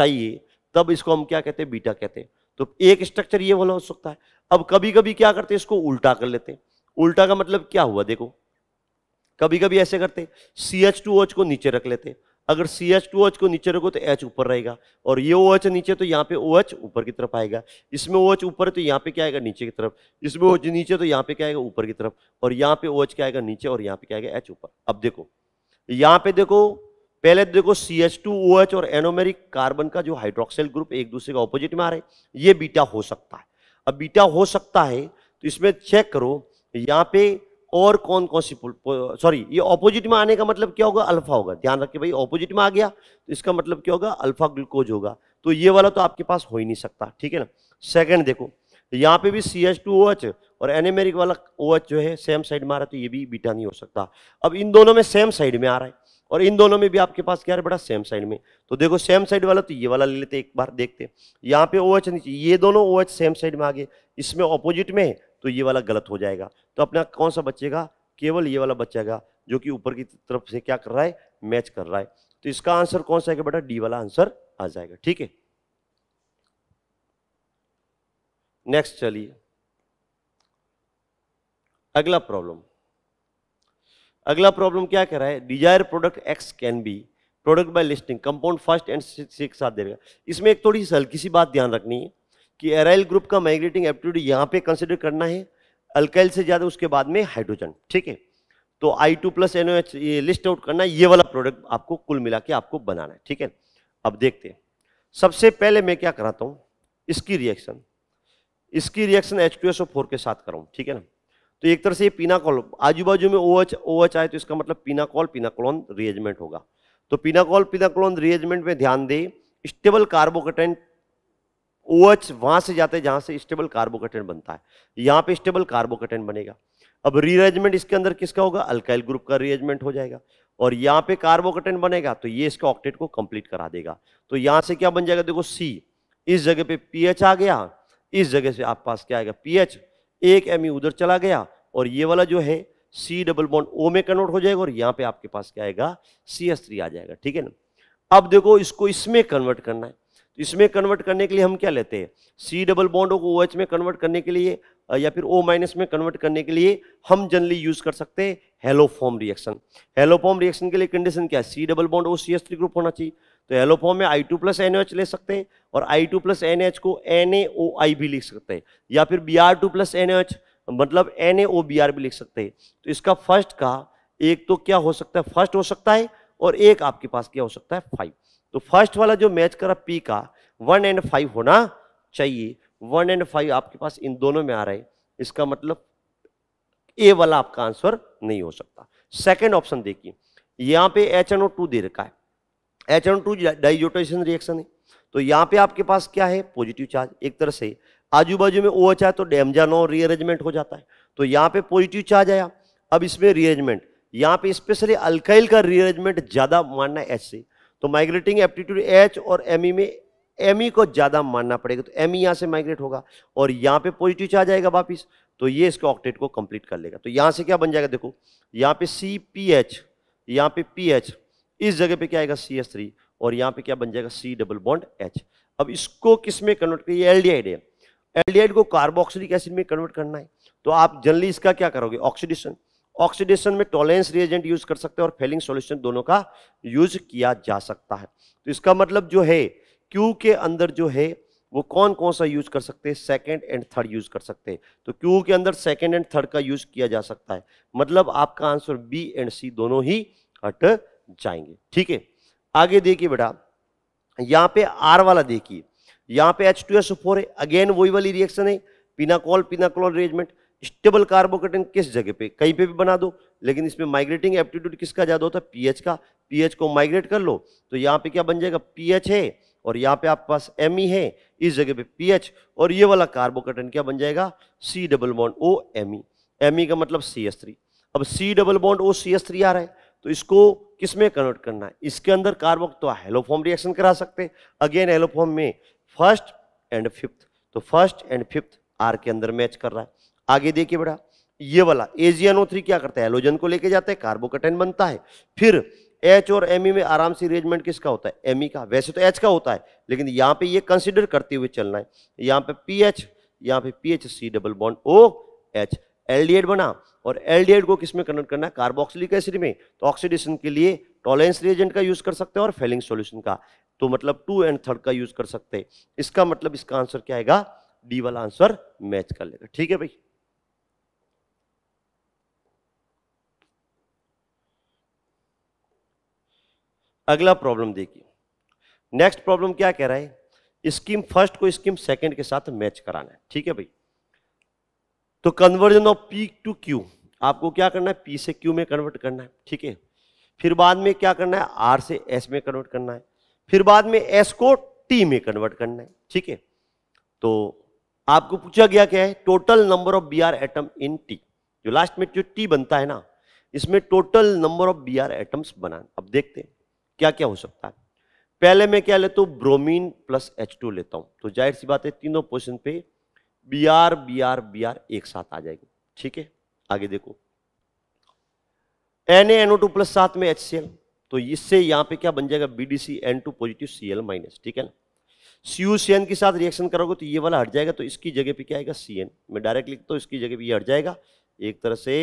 Speaker 1: चाहिए तब इसको हम क्या कहते हैं बीटा कहते हैं तो एक स्ट्रक्चर ये वाला हो सकता है अब कभी कभी क्या करते हैं इसको उल्टा कर लेते हैं उल्टा का मतलब क्या हुआ देखो कभी कभी ऐसे करते सी एच टू ओच को नीचे रख लेते अगर सी एच टू ओच को नीचे रखो तो एच ऊपर रहेगा और ये ओ एच नीचे तो यहाँ पे ओ एच ऊपर की तरफ आएगा इसमें ओ एच ऊपर है तो यहाँ पे क्या आएगा नीचे की तरफ इसमें ओ नीचे तो यहाँ पे क्या आएगा ऊपर की तरफ और यहाँ पे ओ एच क्या आएगा नीचे और यहाँ पे क्या आएगा एच ऊपर अब देखो यहाँ पे देखो पहले तो देखो C H two O H और एनोमेरिक कार्बन का जो हाइड्रोक्सिल ग्रुप एक दूसरे के ऑपोजिट में आ रहे ये बीटा हो सकता है अब बीटा हो सकता है तो इसमें चेक करो यहाँ पे और कौन कौन सी सॉरी ये ऑपोजिट में आने का मतलब क्या होगा अल्फा होगा ध्यान रखिए भाई ऑपोजिट में आ गया तो इसका मतलब क्या होगा अल्फा ग्लूकोज होगा तो ये वाला तो आपके पास हो ही नहीं सकता ठीक है ना सेकेंड देखो यहाँ पे भी C H two O H और एनेमेरिक वाला ओ एच जो है सेम साइड में आ रहा है तो ये भी बीटा नहीं हो सकता अब इन दोनों में सेम साइड में आ रहा है और इन दोनों में भी आपके पास क्या है बेटा सेम साइड में तो देखो सेम साइड वाला तो ये वाला ले लेते एक बार देखते यहाँ पे ओ एच नीचे ये दोनों ओ एच सेम साइड में आ गए इसमें ऑपोजिट में है तो ये वाला गलत हो जाएगा तो अपना कौन सा बचेगा केवल ये वाला बचेगा जो कि ऊपर की तरफ से क्या कर रहा है मैच कर रहा है तो इसका आंसर कौन सा है बेटा डी वाला आंसर आ जाएगा ठीक है नेक्स्ट चलिए अगला प्रॉब्लम अगला प्रॉब्लम क्या कह रहा है desire product X can be product by listing compound first and six साथ देगा इसमें एक थोड़ी सी हल्की सी बात ध्यान रखनी है कि एराइल ग्रुप का माइग्रेटिंग एप्टीट्यूड यहाँ पे कंसिडर करना है अल्काइल से ज़्यादा उसके बाद में हाइड्रोजन ठीक है तो आई टू प्लस एन ये लिस्ट आउट करना है ये वाला प्रोडक्ट आपको कुल मिला के आपको बनाना है ठीक है अब देखते हैं सबसे पहले मैं क्या कराता हूँ इसकी रिएक्शन इसकी रिएक्शन एच के साथ कराऊँ ठीक है ना तो एक तरह से ये पीनाकॉल आजू बाजू में ओएच ओएच आए तो इसका मतलब पीनाकॉल पीनाक्लोन रिएजमेंट होगा तो पीनाकॉल पीनाक्लोन रिएजमेंट में ध्यान दें स्टेबल कार्बोकटेन ओ वहां से जाते हैं जहां से स्टेबल कार्बोकटेन बनता है यहाँ पे स्टेबल कार्बोकटेन बनेगा अब रीअरेंजमेंट इसके अंदर किसका होगा अल्काइल ग्रुप का रिएजमेंट हो जाएगा और यहाँ पे कार्बोकटेन बनेगा तो ये इसके ऑक्टेट को कंप्लीट करा देगा तो यहाँ से क्या बन जाएगा देखो सी इस जगह पे पीएच आ गया इस जगह से आप पास क्या आएगा पीएच एक एम e उधर चला गया और ये वाला जो है सी डबल बॉन्ड ओ में कन्वर्ट हो जाएगा और यहाँ पे आपके पास क्या आएगा सी एस थ्री आ जाएगा ठीक है ना अब देखो इसको इसमें कन्वर्ट करना है तो इसमें कन्वर्ट करने के लिए हम क्या लेते हैं सी डबल बॉन्ड को ओ OH में कन्वर्ट करने के लिए या फिर ओ माइनस में कन्वर्ट करने के लिए हम जनरली यूज कर सकते हैं हेलोफॉर्म रिएक्शन हेलोफॉर्म रिएक्शन के लिए कंडीशन क्या है C double bond O C S three group होना चाहिए तो हेलोफॉर्म में आई टू प्लस एन ले सकते हैं और आई टू प्लस एन को एन ए ओ आई भी लिख सकते हैं या फिर B R two plus N मतलब N A O B R भी लिख सकते हैं तो इसका फर्स्ट का एक तो क्या हो सकता है फर्स्ट हो सकता है और एक आपके पास क्या हो सकता है फाइव तो फर्स्ट वाला जो मैच करा पी का वन एंड फाइव होना चाहिए वन एंड फाइव आपके पास इन दोनों में आ रहा है इसका मतलब ए वाला आपका आंसर नहीं हो सकता सेकेंड ऑप्शन देखिए यहाँ पे एच एन ओ टू दे रखा है H N two diazotization reaction है तो यहाँ पे आपके पास क्या है पॉजिटिव चार्ज एक तरह से आजू बाजू में ओ एच आया तो नो रीअरेंजमेंट हो जाता है तो यहाँ पे पॉजिटिव चार्ज आया अब इसमें रीअरेंजमेंट यहाँ पे स्पेशली अल्काइल का रीअरेंजमेंट ज़्यादा मानना है एच से तो माइग्रेटिंग एप्टीट्यूड एच और एम ई e में एम ई e को ज़्यादा मानना पड़ेगा तो एम ई e यहाँ से माइग्रेट होगा और यहाँ पे पॉजिटिव चार्ज आएगा वापिस तो ये इसके ऑक्टेट को कंप्लीट कर लेगा तो यहाँ से क्या बन जाएगा देखो यहाँ पे सी पी एच यहाँ पे पी एच इस जगह पे क्या आएगा सी एस थ्री और यहाँ पे क्या बन जाएगा सी डबल बॉन्ड एच अब इसको किस में कन्वर्ट करिए एल डी एल्डिहाइड को कार्बोक्सिलिक एसिड में कन्वर्ट करना है तो आप जनरली इसका क्या करोगे ऑक्सीडेशन ऑक्सीडेशन में टॉलेंस रिएजेंट यूज कर सकते हैं और फेलिंग सॉल्यूशन दोनों का यूज किया जा सकता है तो इसका मतलब जो है क्यू के अंदर जो है वो कौन कौन सा यूज कर सकते हैं सेकेंड एंड थर्ड यूज कर सकते हैं तो क्यू के अंदर सेकेंड एंड थर्ड का यूज किया जा सकता है मतलब आपका आंसर बी एंड सी दोनों ही हट जाएंगे ठीक है आगे देखिए बेटा यहां पे आर वाला देखिए यहां पे एच टू एस फोर है अगेन वही वाली रिएक्शन है pinacol pinacol arrangement stable carbocation किस जगह पे कहीं पे भी बना दो लेकिन इसमें माइग्रेटिंग एप्टीट्यूड किसका ज़्यादा होता है पीएच का पीएच को माइग्रेट कर लो तो यहाँ पे क्या बन जाएगा पीएच है और यहाँ पे आपके पास एम e है इस जगह पे पीएच और ये वाला कार्बोकेटन क्या बन जाएगा C double bond O M E M E का मतलब सी एस थ्री अब C double bond O C S three आ रहा है तो इसको किस में कन्वर्ट करना है इसके अंदर कार्बोक तो हेलोफॉर्म रिएक्शन करा सकते हैं अगेन हेलोफॉर्म में फर्स्ट एंड फिफ्थ तो फर्स्ट एंड फिफ्थ आर के अंदर मैच कर रहा है आगे देखिए बेटा ये वाला एजियनो थ्री क्या करता है एलोजन को लेके जाता है कार्बोकटेन बनता है फिर एच और एम e में आराम से अरेंजमेंट किसका होता है एम e का वैसे तो एच का होता है लेकिन यहाँ पे ये कंसिडर करते हुए चलना है यहाँ पे पी एच यहाँ पे P H C double bond O H L बना और एल को किस में कन्वर्ट करना है कार्बोक्सिलिक एसिड में तो ऑक्सीडेशन के लिए टॉलेंस रिएजेंट का यूज़ कर सकते हैं और फेलिंग सॉल्यूशन का तो मतलब टू एंड थर्ड का यूज़ कर सकते हैं इसका मतलब इसका आंसर क्या आएगा डी वाला आंसर मैच कर लेगा ठीक है भाई अगला प्रॉब्लम देखिए नेक्स्ट प्रॉब्लम क्या कह रहा है स्कीम फर्स्ट को स्कीम सेकंड के साथ मैच कराना है ठीक है भाई तो conversion of P to Q आपको क्या करना है पी से क्यू में कन्वर्ट करना है ठीक है फिर बाद में क्या करना है आर से एस में कन्वर्ट करना है फिर बाद में एस को टी में कन्वर्ट करना है ठीक है तो आपको पूछा गया क्या है total number of B R atom in T जो लास्ट में जो टी बनता है ना इसमें total number of B R atoms बना अब देखते हैं क्या क्या हो सकता है पहले मैं क्या लेता हूँ ब्रोमीन प्लस एच टू लेता हूँ तो जाहिर सी बात है तीनों पोजिशन पे B R B R B R एक साथ आ जाएगी ठीक है आगे देखो एन एनओ टू प्लस साथ में एच सी एल तो इससे यहां पे क्या बन जाएगा BDC N two positive C L minus ठीक है ना सी यू सी एन के साथ रिएक्शन करोगे तो ये वाला हट जाएगा तो इसकी जगह पे क्या आएगा सी एन मैं डायरेक्ट लिखता हूँ इसकी जगह पे ये हट जाएगा एक तरह से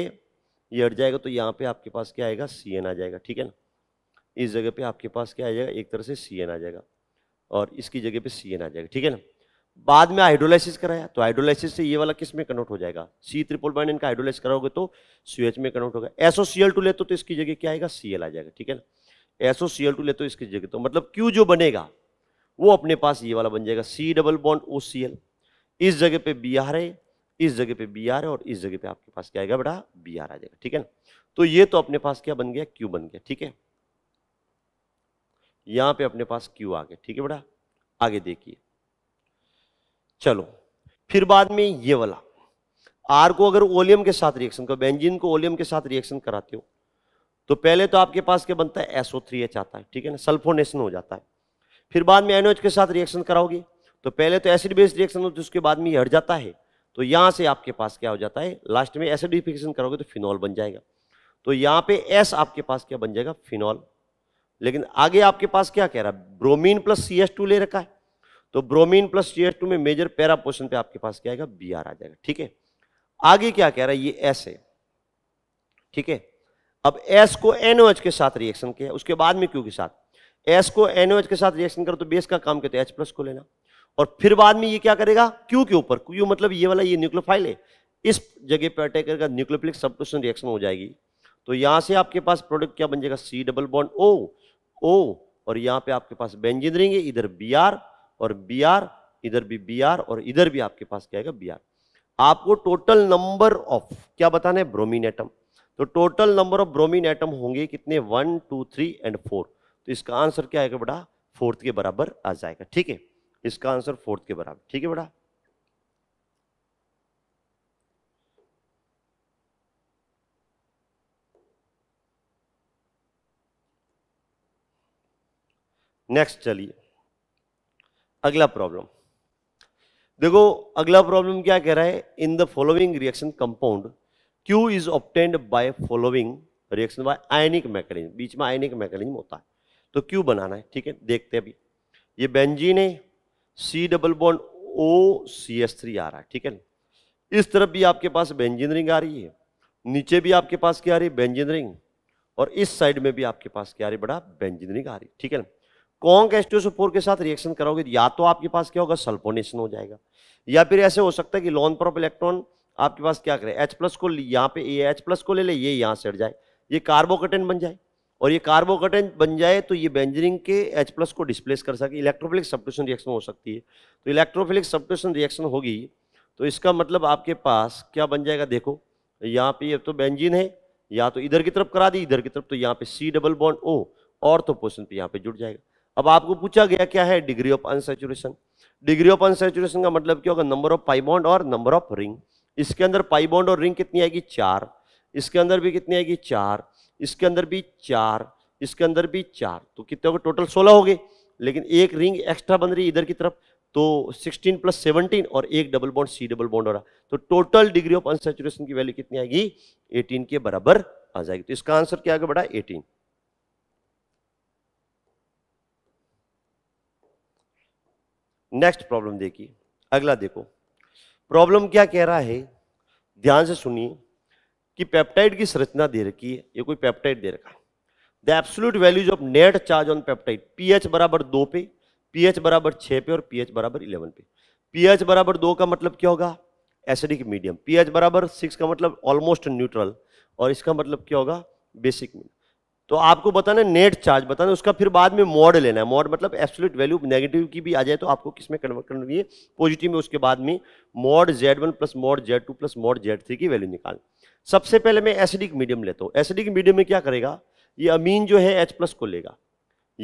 Speaker 1: ये हट जाएगा तो यहाँ पे आपके पास क्या आएगा सी एन आ जाएगा ठीक है ना इस जगह पे आपके पास क्या आ जाएगा एक तरह से सी एन आ जाएगा और इसकी जगह पे सी एन आ जाएगा ठीक है ना बाद में हाइड्रोलाइसिस कराया तो हाइड्रोलाइसिस से ये वाला किस में कन्वर्ट हो जाएगा सी ट्रिपल बाइंड इनका हाइड्रोलाइस कराओगे तो सी में कन्वर्ट होगा एसओ सी एल लेते तो, तो इसकी जगह क्या आएगा सी आ जाएगा ठीक है ना एसओ सी एल टू ले तो इसकी जगह तो मतलब क्यू जो बनेगा वो अपने पास ये वाला बन जाएगा C double bond O C L इस जगह पे बी आर है इस जगह पे बी आर है और इस जगह पे आपके पास क्या आएगा बेटा बी आर आ जाएगा ठीक है ना तो ये तो अपने पास क्या बन गया क्यू बन गया ठीक है यहां पे अपने पास क्यू आ गया ठीक है बेटा आगे देखिए चलो फिर बाद में ये वाला आर को अगर ओलियम के साथ रिएक्शन करो बेंजीन को ओलियम के साथ रिएक्शन कराते हो तो पहले तो आपके पास क्या बनता है एसओ थ्री एच आता है ठीक है ना सल्फोनेशन हो जाता है फिर बाद में एनओएच के साथ रिएक्शन कराओगे तो पहले तो एसिड बेस रिएक्शन होती है उसके बाद में ये हट जाता है तो यहाँ से आपके पास क्या हो जाता है लास्ट में एसिडिफिकेशन करोगे तो फिनॉल बन जाएगा तो यहाँ पे एस आपके पास क्या बन जाएगा फिनॉल लेकिन आगे आपके पास क्या कह रहा है ब्रोमीन प्लस सी ले रखा है तो ब्रोमीन प्लस सी में मेजर पैरा पोर्शन पे आपके पास क्या आएगा बी आर आ जाएगा ठीक है आगे क्या कह रहा है ये एस है ठीक है अब एस को एनओएच के साथ रिएक्शन किया उसके बाद में क्यू के साथ एस को एनओएच के साथ रिएक्शन करो तो बेस का काम कहते हैं एच प्लस को लेना और फिर बाद में ये क्या करेगा क्यू के ऊपर क्यू मतलब ये वाला ये न्यूक्लोफाइल है इस जगह पे अटैक करेगा न्यूक्लोफिलिक सब्टोशन रिएक्शन हो जाएगी तो यहां से आपके पास प्रोडक्ट क्या बन जाएगा सी डबल बॉन्ड ओ ओ और यहां पे आपके पास बेंजिन रिंग है इधर बी आर और बी आर इधर भी बी आर और इधर भी आपके पास क्या आएगा बी आर आपको टोटल नंबर ऑफ क्या बताना है ब्रोमीन एटम तो total number of bromine atom होंगे कितने one two three and four तो इसका आंसर क्या आएगा बेटा फोर्थ के बराबर आ जाएगा ठीक है इसका आंसर फोर्थ के बराबर ठीक है बेटा नेक्स्ट चलिए अगला प्रॉब्लम देखो अगला प्रॉब्लम क्या कह रहा है in the following reaction compound Q is obtained by following reaction by ionic mechanism बीच में आयनिक मैकेनिज्म होता है तो क्यू बनाना है ठीक है देखते हैं अभी ये बेंजीन है C double bond O C S three आ रहा है ठीक है इस तरफ भी आपके पास बेंजिन रिंग आ रही है नीचे भी आपके पास क्या आ रही है बेंजिन रिंग और इस साइड में भी आपके पास क्या आ रही है बड़ा बेंजिन रिंग आ रही है ठीक है ना कॉन्क एस फोर के साथ रिएक्शन करोगे या तो आपके पास क्या होगा सल्फोनेशन हो जाएगा या फिर ऐसे हो सकता है कि लॉन प्रॉप इलेक्ट्रॉन आपके पास क्या करे एच प्लस को यहाँ पे ये एच प्लस को ले ले ये यहाँ से हट जाए ये कार्बोकटेन बन जाए और ये कार्बोकटेन बन जाए तो ये बेंजरिंग के एच प्लस को डिस्प्लेस कर सके इलेक्ट्रोफिलिक सब्टूशन रिएक्शन हो सकती है तो इलेक्ट्रोफिलिक सब्टूशन रिएक्शन होगी तो इसका मतलब आपके पास क्या बन जाएगा देखो यहाँ पे ये तो बेंजिन है या तो इधर की तरफ करा दी इधर की तरफ तो यहाँ पे सी डबल बॉन्ड ओ और तो पोषण पे यहाँ पे जुड़ जाएगा अब आपको पूछा गया क्या है degree of unsaturation degree of unsaturation का मतलब क्या होगा नंबर ऑफ पाइबॉन्ड और नंबर ऑफ रिंग इसके अंदर पाइबॉन्ड और रिंग कितनी आएगी चार इसके अंदर भी कितनी आएगी चार इसके अंदर भी चार इसके अंदर भी चार तो कितने हो गए टोटल सोलह हो गए लेकिन एक रिंग एक्स्ट्रा बन रही इधर की तरफ तो 16 प्लस 17 और एक double bond C double bond हो रहा तो टोटल डिग्री ऑफ अनसेचुरेशन की वैल्यू कितनी आएगी 18 के बराबर आ जाएगी तो इसका आंसर क्या आगे बढ़ा 18 नेक्स्ट प्रॉब्लम देखिए अगला देखो प्रॉब्लम क्या कह रहा है ध्यान से सुनिए कि पेप्टाइड की संरचना दे रखी है ये कोई पेप्टाइड दे रखा है the absolute values of net charge on peptide pH बराबर दो पे पीएच बराबर छः पे और पीएच बराबर इलेवन पे पीएच बराबर दो का मतलब क्या होगा एसिडिक मीडियम पीएच बराबर सिक्स का मतलब ऑलमोस्ट न्यूट्रल और इसका मतलब क्या होगा बेसिक मीडियम तो आपको बताना नेट चार्ज बताना उसका फिर बाद में मॉड लेना है मॉड मतलब एब्सोल्यूट वैल्यू नेगेटिव की भी आ जाए तो आपको किस में कन्वर्ट करनी है पॉजिटिव में उसके बाद में mod Z one plus mod Z two plus mod Z three की वैल्यू निकाल सबसे पहले मैं एसिडिक मीडियम लेता हूँ एसिडिक मीडियम में क्या करेगा ये अमीन जो है एच प्लस को लेगा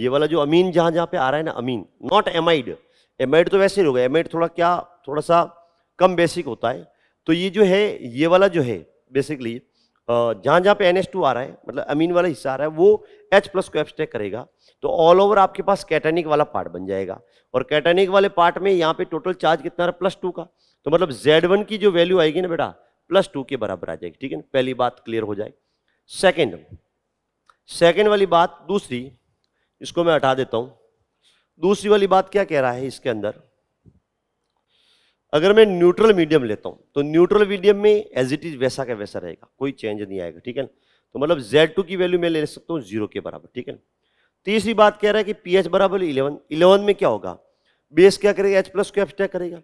Speaker 1: ये वाला जो अमीन जहाँ जहाँ पे आ रहा है ना अमीन नॉट एमाइड एमाइड तो वैसे ही होगा एमाइड थोड़ा क्या थोड़ा सा कम बेसिक होता है तो ये जो है ये वाला जो है बेसिकली जहाँ जहाँ पे एन आ रहा है मतलब अमीन वाला हिस्सा आ रहा है वो एच प्लस को एब्सट्रैक्ट करेगा तो ऑल ओवर आपके पास कैटेनिक वाला पार्ट बन जाएगा और कैटेनिक वाले पार्ट में यहाँ पे टोटल चार्ज कितना रहा प्लस टू का तो मतलब जेड वन की जो वैल्यू आएगी ना बेटा प्लस टू के बराबर आ जाएगी ठीक है ना पहली बात क्लियर हो जाए सेकेंड सेकेंड वाली बात दूसरी इसको मैं हटा देता हूँ दूसरी वाली बात क्या कह रहा है इसके अंदर अगर मैं न्यूट्रल मीडियम लेता हूँ तो न्यूट्रल मीडियम में एज इट इज वैसा का वैसा रहेगा कोई चेंज नहीं आएगा ठीक है ना तो मतलब जेड टू की वैल्यू मैं ले सकता हूँ जीरो के बराबर ठीक है ना तीसरी बात कह रहा है कि पी एच बराबर इलेवन इलेवन में क्या होगा बेस क्या करेगा एच प्लस को एब्सट्रैक्ट करेगा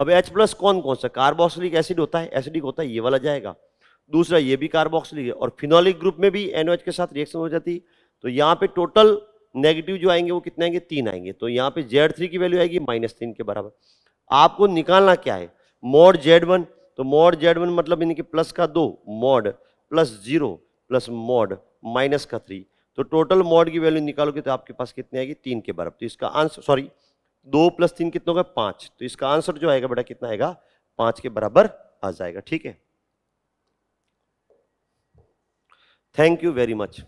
Speaker 1: अब एच प्लस कौन कौन सा कार्बोक्सिलिक एसिड होता है एसिडिक होता है ये वाला जाएगा दूसरा ये भी कार्बोक्सिलिक है और फिनोलिक ग्रुप में भी एच के साथ रिएक्शन हो जाती है तो यहाँ पे टोटल नेगेटिव जो आएंगे वो कितने आएंगे तीन आएंगे तो यहाँ पे जेड थ्री की वैल्यू आएगी माइनस तीन के बराबर आपको निकालना क्या है मोड जेड वन तो मोड जेड वन मतलब इनके प्लस का दो mod plus zero plus mod minus का थ्री तो टोटल मोड की वैल्यू निकालोगे तो आपके पास कितनी आएगी तीन के बराबर तो इसका आंसर सॉरी दो प्लस तीन कितना होगा पांच तो इसका आंसर जो आएगा बेटा कितना आएगा पांच के बराबर आ जाएगा ठीक है थैंक यू वेरी मच